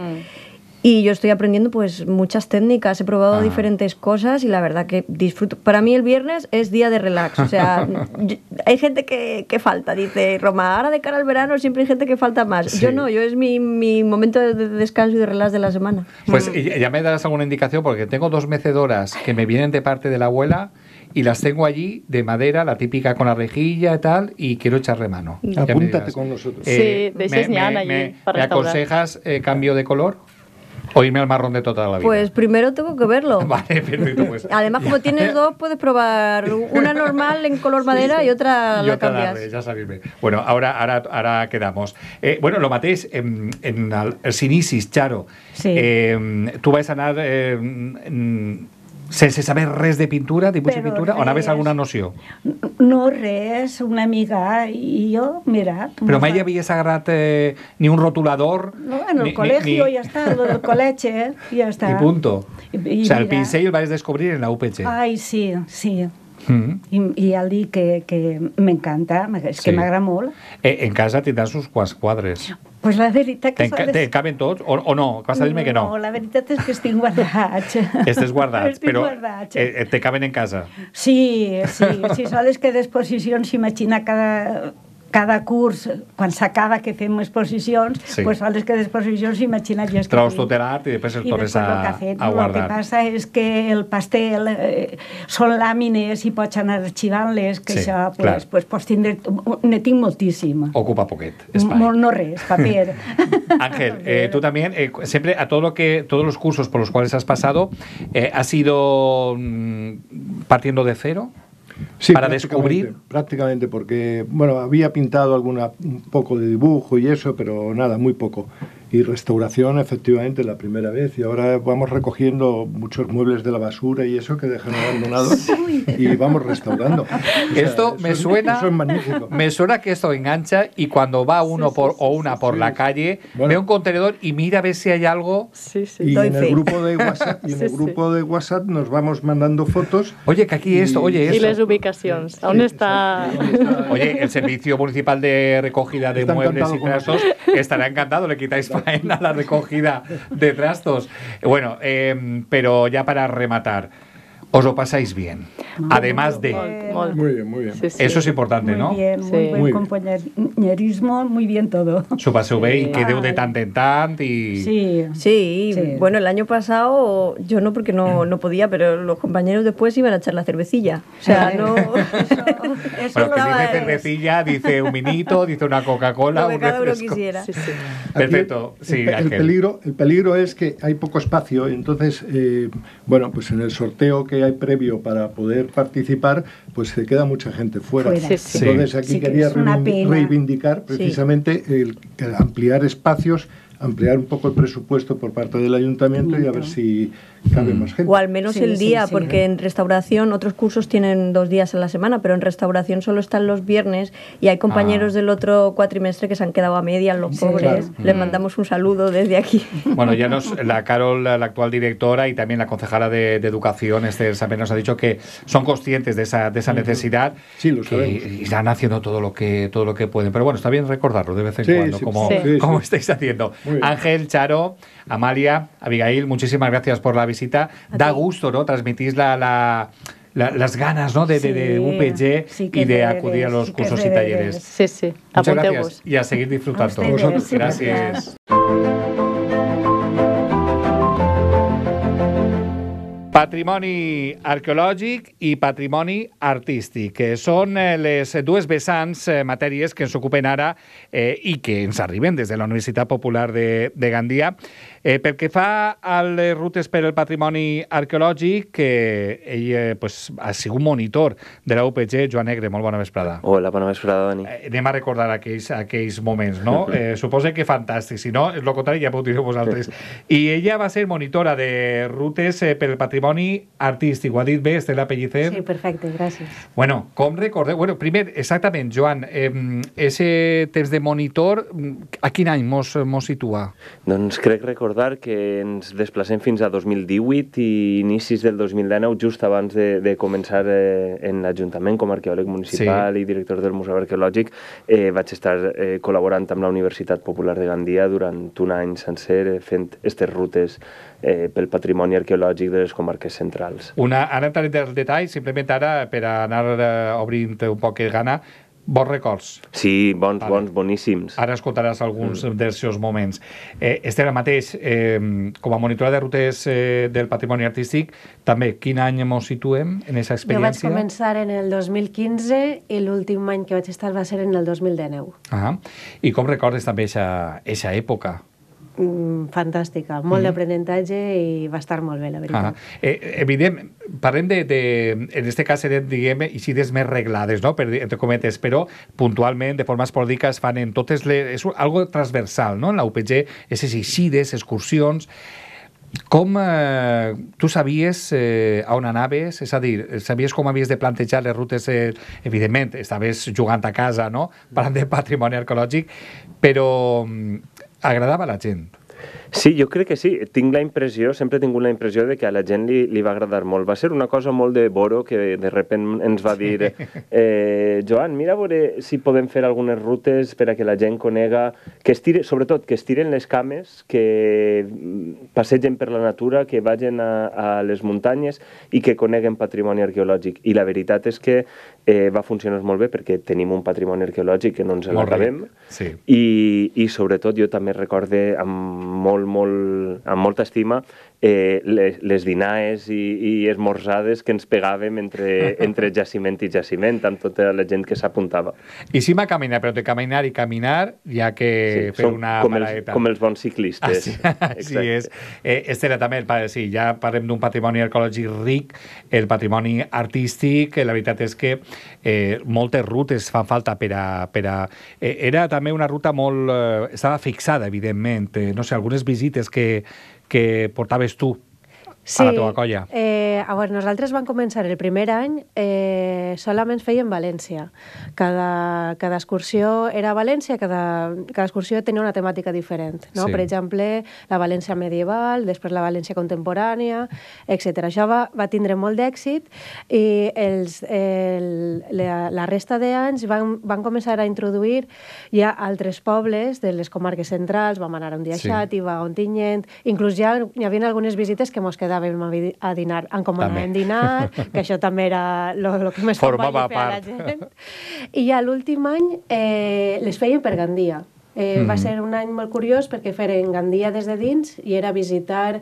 Y yo estoy aprendiendo pues muchas técnicas, he probado ah. diferentes cosas y la verdad que disfruto. Para mí el viernes es día de relax, o sea, hay gente que, falta, dice Roma, ahora de cara al verano siempre hay gente que falta más. Yo no, yo es mi, mi, momento de descanso y de relax de la semana. Pues mm. ya me darás alguna indicación porque tengo dos mecedoras que me vienen de parte de la abuela y las tengo allí de madera, la típica con la rejilla y tal, y quiero echarle mano. Mm. Apúntate con nosotros. Eh, me, aconsejas eh, cambio de color? O irme al marrón de toda la vida. Pues primero tengo que verlo. vale, perfecto. Pues. Además, como tienes dos, puedes probar una normal en color madera y otra la cambias. ya sabéis. Bueno, ahora, ahora, ahora quedamos. Eh, bueno, lo matéis en, el Sinisis, Charo. Sí. Eh, tú vas a nadar eh, Sense saber res de pintura, dibuix i pintura, res. o anaves alguna noció? No, res, una amiga i jo, mira... Però mai va... havies agarrat eh, ni un rotulador... No, en el col·legi, ni... ja està, lo del col·legi, eh, ja està. I punto. I, i o sea, el pincell el vas descobrir en la UPG. Ai, sí, sí. Mm -hmm. I, i el dir que, que m'encanta, és sí. que m'agrada molt. Eh, en casa tindràs uns quants quadres. Pues la veritat que... Te, te caben tots o, o no? Vas a dir-me que no. No, la veritat és que estic guardats. Estes guardats, estic però guardats. Eh, eh, te caben en casa. Sí, sí, si sols que disposició s'imagina cada cada curso cuando s'acaba que hacemos exposiciones, pues sales que de exposición jo... Traus tot l'art i el tornes a, guardar. Lo que pasa es que el pastel eh, son láminas y i pots que sí, pues, pues, pots tindre... Ne Ocupa poquet, espai. no res, paper. Ángel, eh, tú también, eh, siempre a todo que, todos los cursos por los cuales has pasado, ¿has ido mm, partiendo de cero? Sí, para descubrir. Prácticamente, porque bueno, había pintado alguna, un poco de dibujo y eso, pero nada, muy poco y restauración, efectivamente, la primera vez. Y ahora vamos recogiendo muchos muebles de la basura y eso que dejan abandonados y vamos restaurando. esto me suena. Me suena que esto engancha y cuando va uno por, o una por la calle, ve un contenedor y mira a ver si hay algo. y en, el grupo, de WhatsApp, y grupo de WhatsApp nos vamos mandando fotos. Oye, que aquí esto, oye, eso. Y las ubicaciones. ¿Dónde está? Oye, el Servicio Municipal de Recogida de Muebles y Trastos estará encantado, le quitáis a la recogida de trastos. Bueno, eh, pero ya para rematar os lo pasáis bien. Además de... Muy bien, muy bien. Eso es importante, ¿no? muy ¿no? Bien, muy bien buen muy compañerismo, muy bien todo. Su paseo y que un de tant en tant y... Sí. sí. bueno, el año pasado yo no porque no, no, podía, pero los compañeros después iban a echar la cervecilla. O sea, eh. no... eso, eso bueno, que dice cervecilla, dice un minito, dice una Coca-Cola, un refresco... quisiera. Perfecto, sí, el, peligro, el peligro es que hay poco espacio, entonces, eh, bueno, pues en el sorteo que hay previo para poder participar, pues se queda mucha gente fuera. Entonces aquí quería reivindicar precisamente el ampliar espacios ampliar un poco el presupuesto por parte del ayuntamiento y a ver si o al menos el día, porque en restauración otros cursos tienen dos días a la semana, pero en restauración solo están los viernes y hay compañeros ah. del otro cuatrimestre que se han quedado a media los pobres. Les mm. mandamos un saludo desde aquí. Bueno, ya nos, la Carol, la actual directora y también la concejala de, Educación, este también nos ha dicho que son conscientes de esa, mm. necesidad sí, lo y están haciendo todo lo, que, todo lo que pueden. Pero bueno, está bien recordarlo de vez en cuando, como, como estáis haciendo. Ángel, Charo, Amalia, Abigail, muchísimas gracias por la visita, da gusto, ¿no? Transmitís la, la la, las ganas ¿no? de, sí, de, de UPG sí y de acudir a los sí cursos y talleres. Sí, sí. Muchas Apunte gracias vos. y a seguir disfrutando. A sí, Gracias. Patrimoni arqueològic i patrimoni artístic, que són eh, les dues vessants eh, matèries que ens ocupen ara eh, i que ens arriben des de la Universitat Popular de, de Gandia. Eh, pel que fa a les rutes per al patrimoni arqueològic, que eh, ell eh, pues, ha sigut monitor de la UPG, Joan Negre, molt bona vesprada. Hola, bona vesprada, Dani. Eh, anem a recordar aquells, aquells moments, no? Eh, suposa que fantàstic, si no, és el contrari, ja podríeu vosaltres. I ella va ser monitora de rutes eh, per al patrimoni artístic, ho ha dit bé, Estela Pellicer? Sí, perfecte, gràcies. Bueno, com recordeu? Bueno, primer, exactament, Joan, eh, ese temps de monitor, mm, a quin any mos, mos situa? Doncs crec recordar recordar que ens desplacem fins a 2018 i inicis del 2019, just abans de, de començar eh, en l'Ajuntament com a arqueòleg municipal sí. i director del Museu Arqueològic, eh, vaig estar eh, col·laborant amb la Universitat Popular de Gandia durant un any sencer eh, fent aquestes rutes eh, pel patrimoni arqueològic de les comarques centrals. Una, ara entraré en detall, simplement ara, per anar eh, obrint un poc gana, Bons records. Sí, bons, vale. bons, boníssims. Ara escoltaràs alguns mm. dels seus moments. Eh, Esther, mateix, eh, com a monitora de rutes eh, del patrimoni artístic, també, quin any ens situem en aquesta experiència? Jo vaig començar en el 2015 i l'últim any que vaig estar va ser en el 2019. Ah, I com recordes també aquesta època? Mm, fantàstica, molt mm. d'aprenentatge i va estar molt bé, la veritat. Ah, eh, evident, parlem de, de, en aquest cas serien, diguem, eixides més reglades, no? per, entre cometes, però puntualment, de forma esporàdica, es fan en totes les... És algo transversal, no? En la UPG, aquestes ixides, excursions... Com eh, tu sabies eh, on anaves? És a dir, sabies com havies de plantejar les rutes? Eh, evidentment, estaves jugant a casa, no? Parlant de patrimoni arqueològic, però mm, ...agradaba a la gent. Sí, jo crec que sí. Tinc la impressió, sempre he tingut la impressió de que a la gent li, li va agradar molt. Va ser una cosa molt de Boro, que de repent ens va dir eh, Joan, mira a veure si podem fer algunes rutes per a que la gent conega, que estire, sobretot que estiren les cames, que passegen per la natura, que vagin a, a les muntanyes i que coneguen patrimoni arqueològic. I la veritat és que eh, va funcionar molt bé perquè tenim un patrimoni arqueològic que no ens l'acabem. Sí. I, I sobretot jo també recorde amb molt molt, molt, amb molta estima eh, les, les dinars i, i esmorzades que ens pegàvem entre, entre jaciment i jaciment, amb tota la gent que s'apuntava. I si va caminar, però de caminar i caminar, ja que sí, fer una com paradeta. Els, com els bons ciclistes. Ah, sí, sí és. Eh, Estela, també, el, sí, ja parlem d'un patrimoni arqueològic ric, el patrimoni artístic, la veritat és que eh, moltes rutes fan falta per a... Per a eh, era també una ruta molt... Eh, estava fixada, evidentment. Eh, no sé, algunes visites que, que portabas tú sí, a la teva colla? Eh, a ah, veure, nosaltres vam començar el primer any, eh, solament fèiem València. Cada, cada excursió era València, cada, cada excursió tenia una temàtica diferent. No? Sí. Per exemple, la València medieval, després la València contemporània, etc. Això va, va tindre molt d'èxit i els, el, la, la resta d'anys van, van començar a introduir ja altres pobles de les comarques centrals, vam anar un dia sí. a Xàtiva, a Ontinyent, inclús ja hi havia algunes visites que mos quedaven dhaver a dinar. a dinar, que això també era el que més Formava feia part. la gent. I ja l'últim any eh, les feien per Gandia. Eh, mm. Va ser un any molt curiós perquè feren Gandia des de dins i era visitar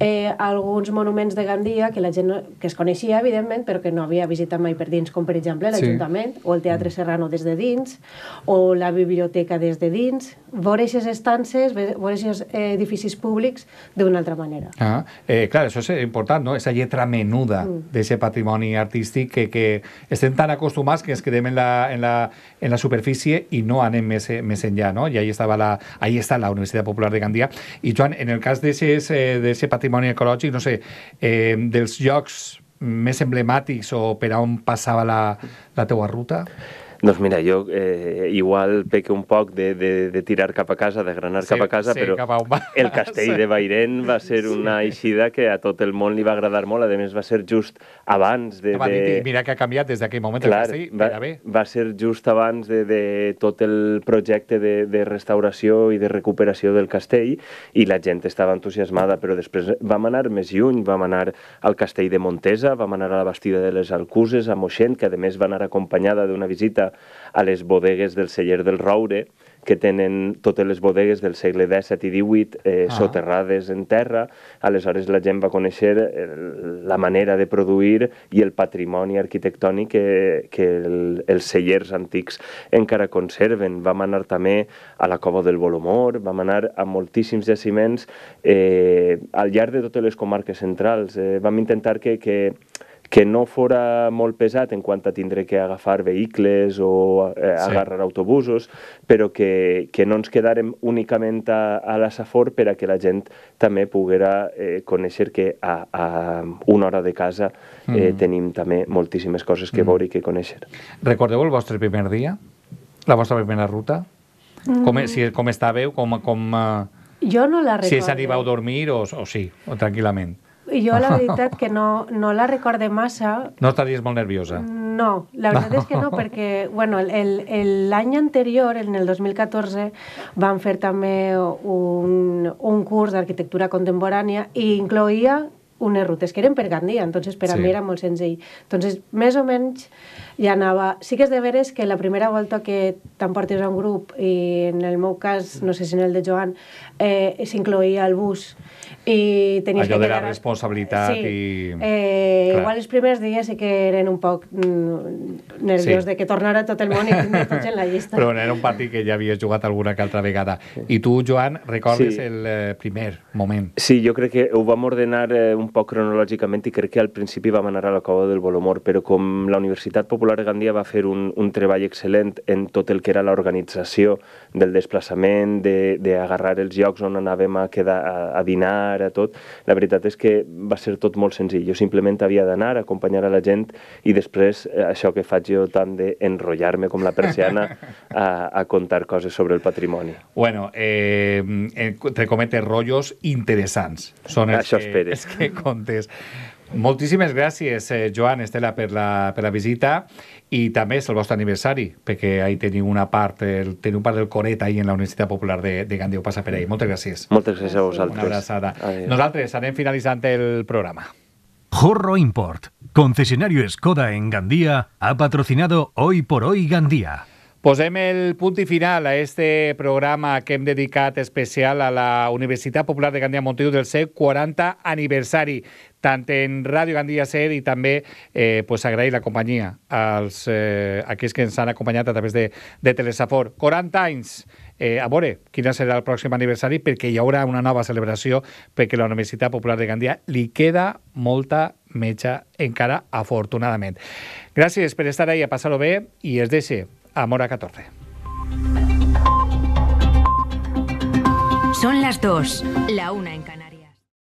eh, alguns monuments de Gandia que la gent que es coneixia, evidentment, però que no havia visitat mai per dins, com per exemple l'Ajuntament, sí. o el Teatre Serrano des de dins, o la biblioteca des de dins, veure aquestes estances, veure aquests eh, edificis públics d'una altra manera. Ah, eh, clar, això és important, no? Esa lletra menuda mm. d'aquest patrimoni artístic que, que estem tan acostumats que ens quedem en la, en la, en la superfície i no anem més, més enllà, no? I ahí estava la, ahí està la Universitat Popular de Gandia. I Joan, en el cas d'aquest patrimoni eh, patrimoni ecològic, no sé, eh, dels llocs més emblemàtics o per on passava la, la teua ruta? Doncs mira, jo eh, igual peque un poc de, de, de tirar cap a casa, de granar sí, cap a casa, sí, però a va. el castell sí. de Bairén va ser una eixida que a tot el món li va agradar molt, a més va ser just abans de... Ah, de... Mira que ha canviat des d'aquell moment Clar, el castell, va, bé. Va ser just abans de, de tot el projecte de, de restauració i de recuperació del castell i la gent estava entusiasmada, però després vam anar més lluny, vam anar al castell de Montesa, vam anar a la Bastida de les Alcuses, a Moixent, que a més va anar acompanyada d'una visita a les bodegues del celler del Roure, que tenen totes les bodegues del segle XVII i XVIII eh, ah. soterrades en terra. Aleshores la gent va conèixer eh, la manera de produir i el patrimoni arquitectònic que, que el, els cellers antics encara conserven. Vam anar també a la cova del Bolomor, vam anar a moltíssims jaciments eh, al llarg de totes les comarques centrals. Eh, vam intentar que, que que no fora molt pesat en quant a tindre que agafar vehicles o eh, sí. agarrar autobusos, però que, que no ens quedarem únicament a, a la Safor per a que la gent també poguera eh, conèixer que a, a una hora de casa eh, mm. tenim també moltíssimes coses que mm. veure i que conèixer. Recordeu el vostre primer dia? La vostra primera ruta? Mm. Com, si, com estàveu? Com, com, uh... Jo no la recordo. Si és arribau a dormir o, o sí, o tranquil·lament. Jo la veritat que no, no la recorde massa. No estaries molt nerviosa? No, la veritat és que no, perquè bueno, l'any anterior, en el 2014, vam fer també un, un curs d'arquitectura contemporània i incloïa unes rutes que eren per Gandia, entonces per sí. a mi era molt senzill. Entonces, més o menys ja anava... Sí que és de veres que la primera volta que t'emportes a un grup, i en el meu cas, no sé si en el de Joan, eh, s'incloïa el bus i tenies Allò que de quedar... la responsabilitat sí. i... Eh, igual els primers dies sí que eren un poc mm, nerviós sí. de que tornara tot el món i tindre tots en la llista. Però era un partit que ja havies jugat alguna que altra vegada. I tu, Joan, recordes sí. el eh, primer moment. Sí, jo crec que ho vam ordenar eh, un poc cronològicament i crec que al principi vam anar a la cova del Bolomor, però com la Universitat Popular de Gandia va fer un, un treball excel·lent en tot el que era l'organització del desplaçament, d'agarrar de, de els llocs on anàvem a, quedar, a, a dinar, ara tot, la veritat és que va ser tot molt senzill. Jo simplement havia d'anar, acompanyar a la gent i després eh, això que faig jo tant d'enrotllar-me com la persiana a, a contar coses sobre el patrimoni. Bueno, eh, eh entre cometes, rotllos interessants. Són els això que, es els que contes. Moltíssimes gràcies, eh, Joan Estela, per la, per la visita Y también és el vostre porque porque tenía teniu una parte, un par del coret ahí en la Universidad Popular de, de Gandia, pasa passa per ahir. Moltes gràcies. Moltes a vosotros. Una abraçada. Adiós. Nosaltres finalizando el programa. Jorro Import, concesionario Skoda en Gandía, ha patrocinado Hoy por Hoy Gandía. Posem el punt i final a este programa que hem dedicat especial a la Universitat Popular de Gandia Montiu del seu 40 aniversari, tant en Ràdio Gandia Ser i també eh, pues agrair la companyia als, eh, aquells que ens han acompanyat a través de, de Telesafor. 40 anys! Eh, a veure, quin serà el pròxim aniversari, perquè hi haurà una nova celebració, perquè la Universitat Popular de Gandia li queda molta metja encara, afortunadament. Gràcies per estar ahí, a passar-ho bé i es deixe a 14. Son las dos, la una en Canarias.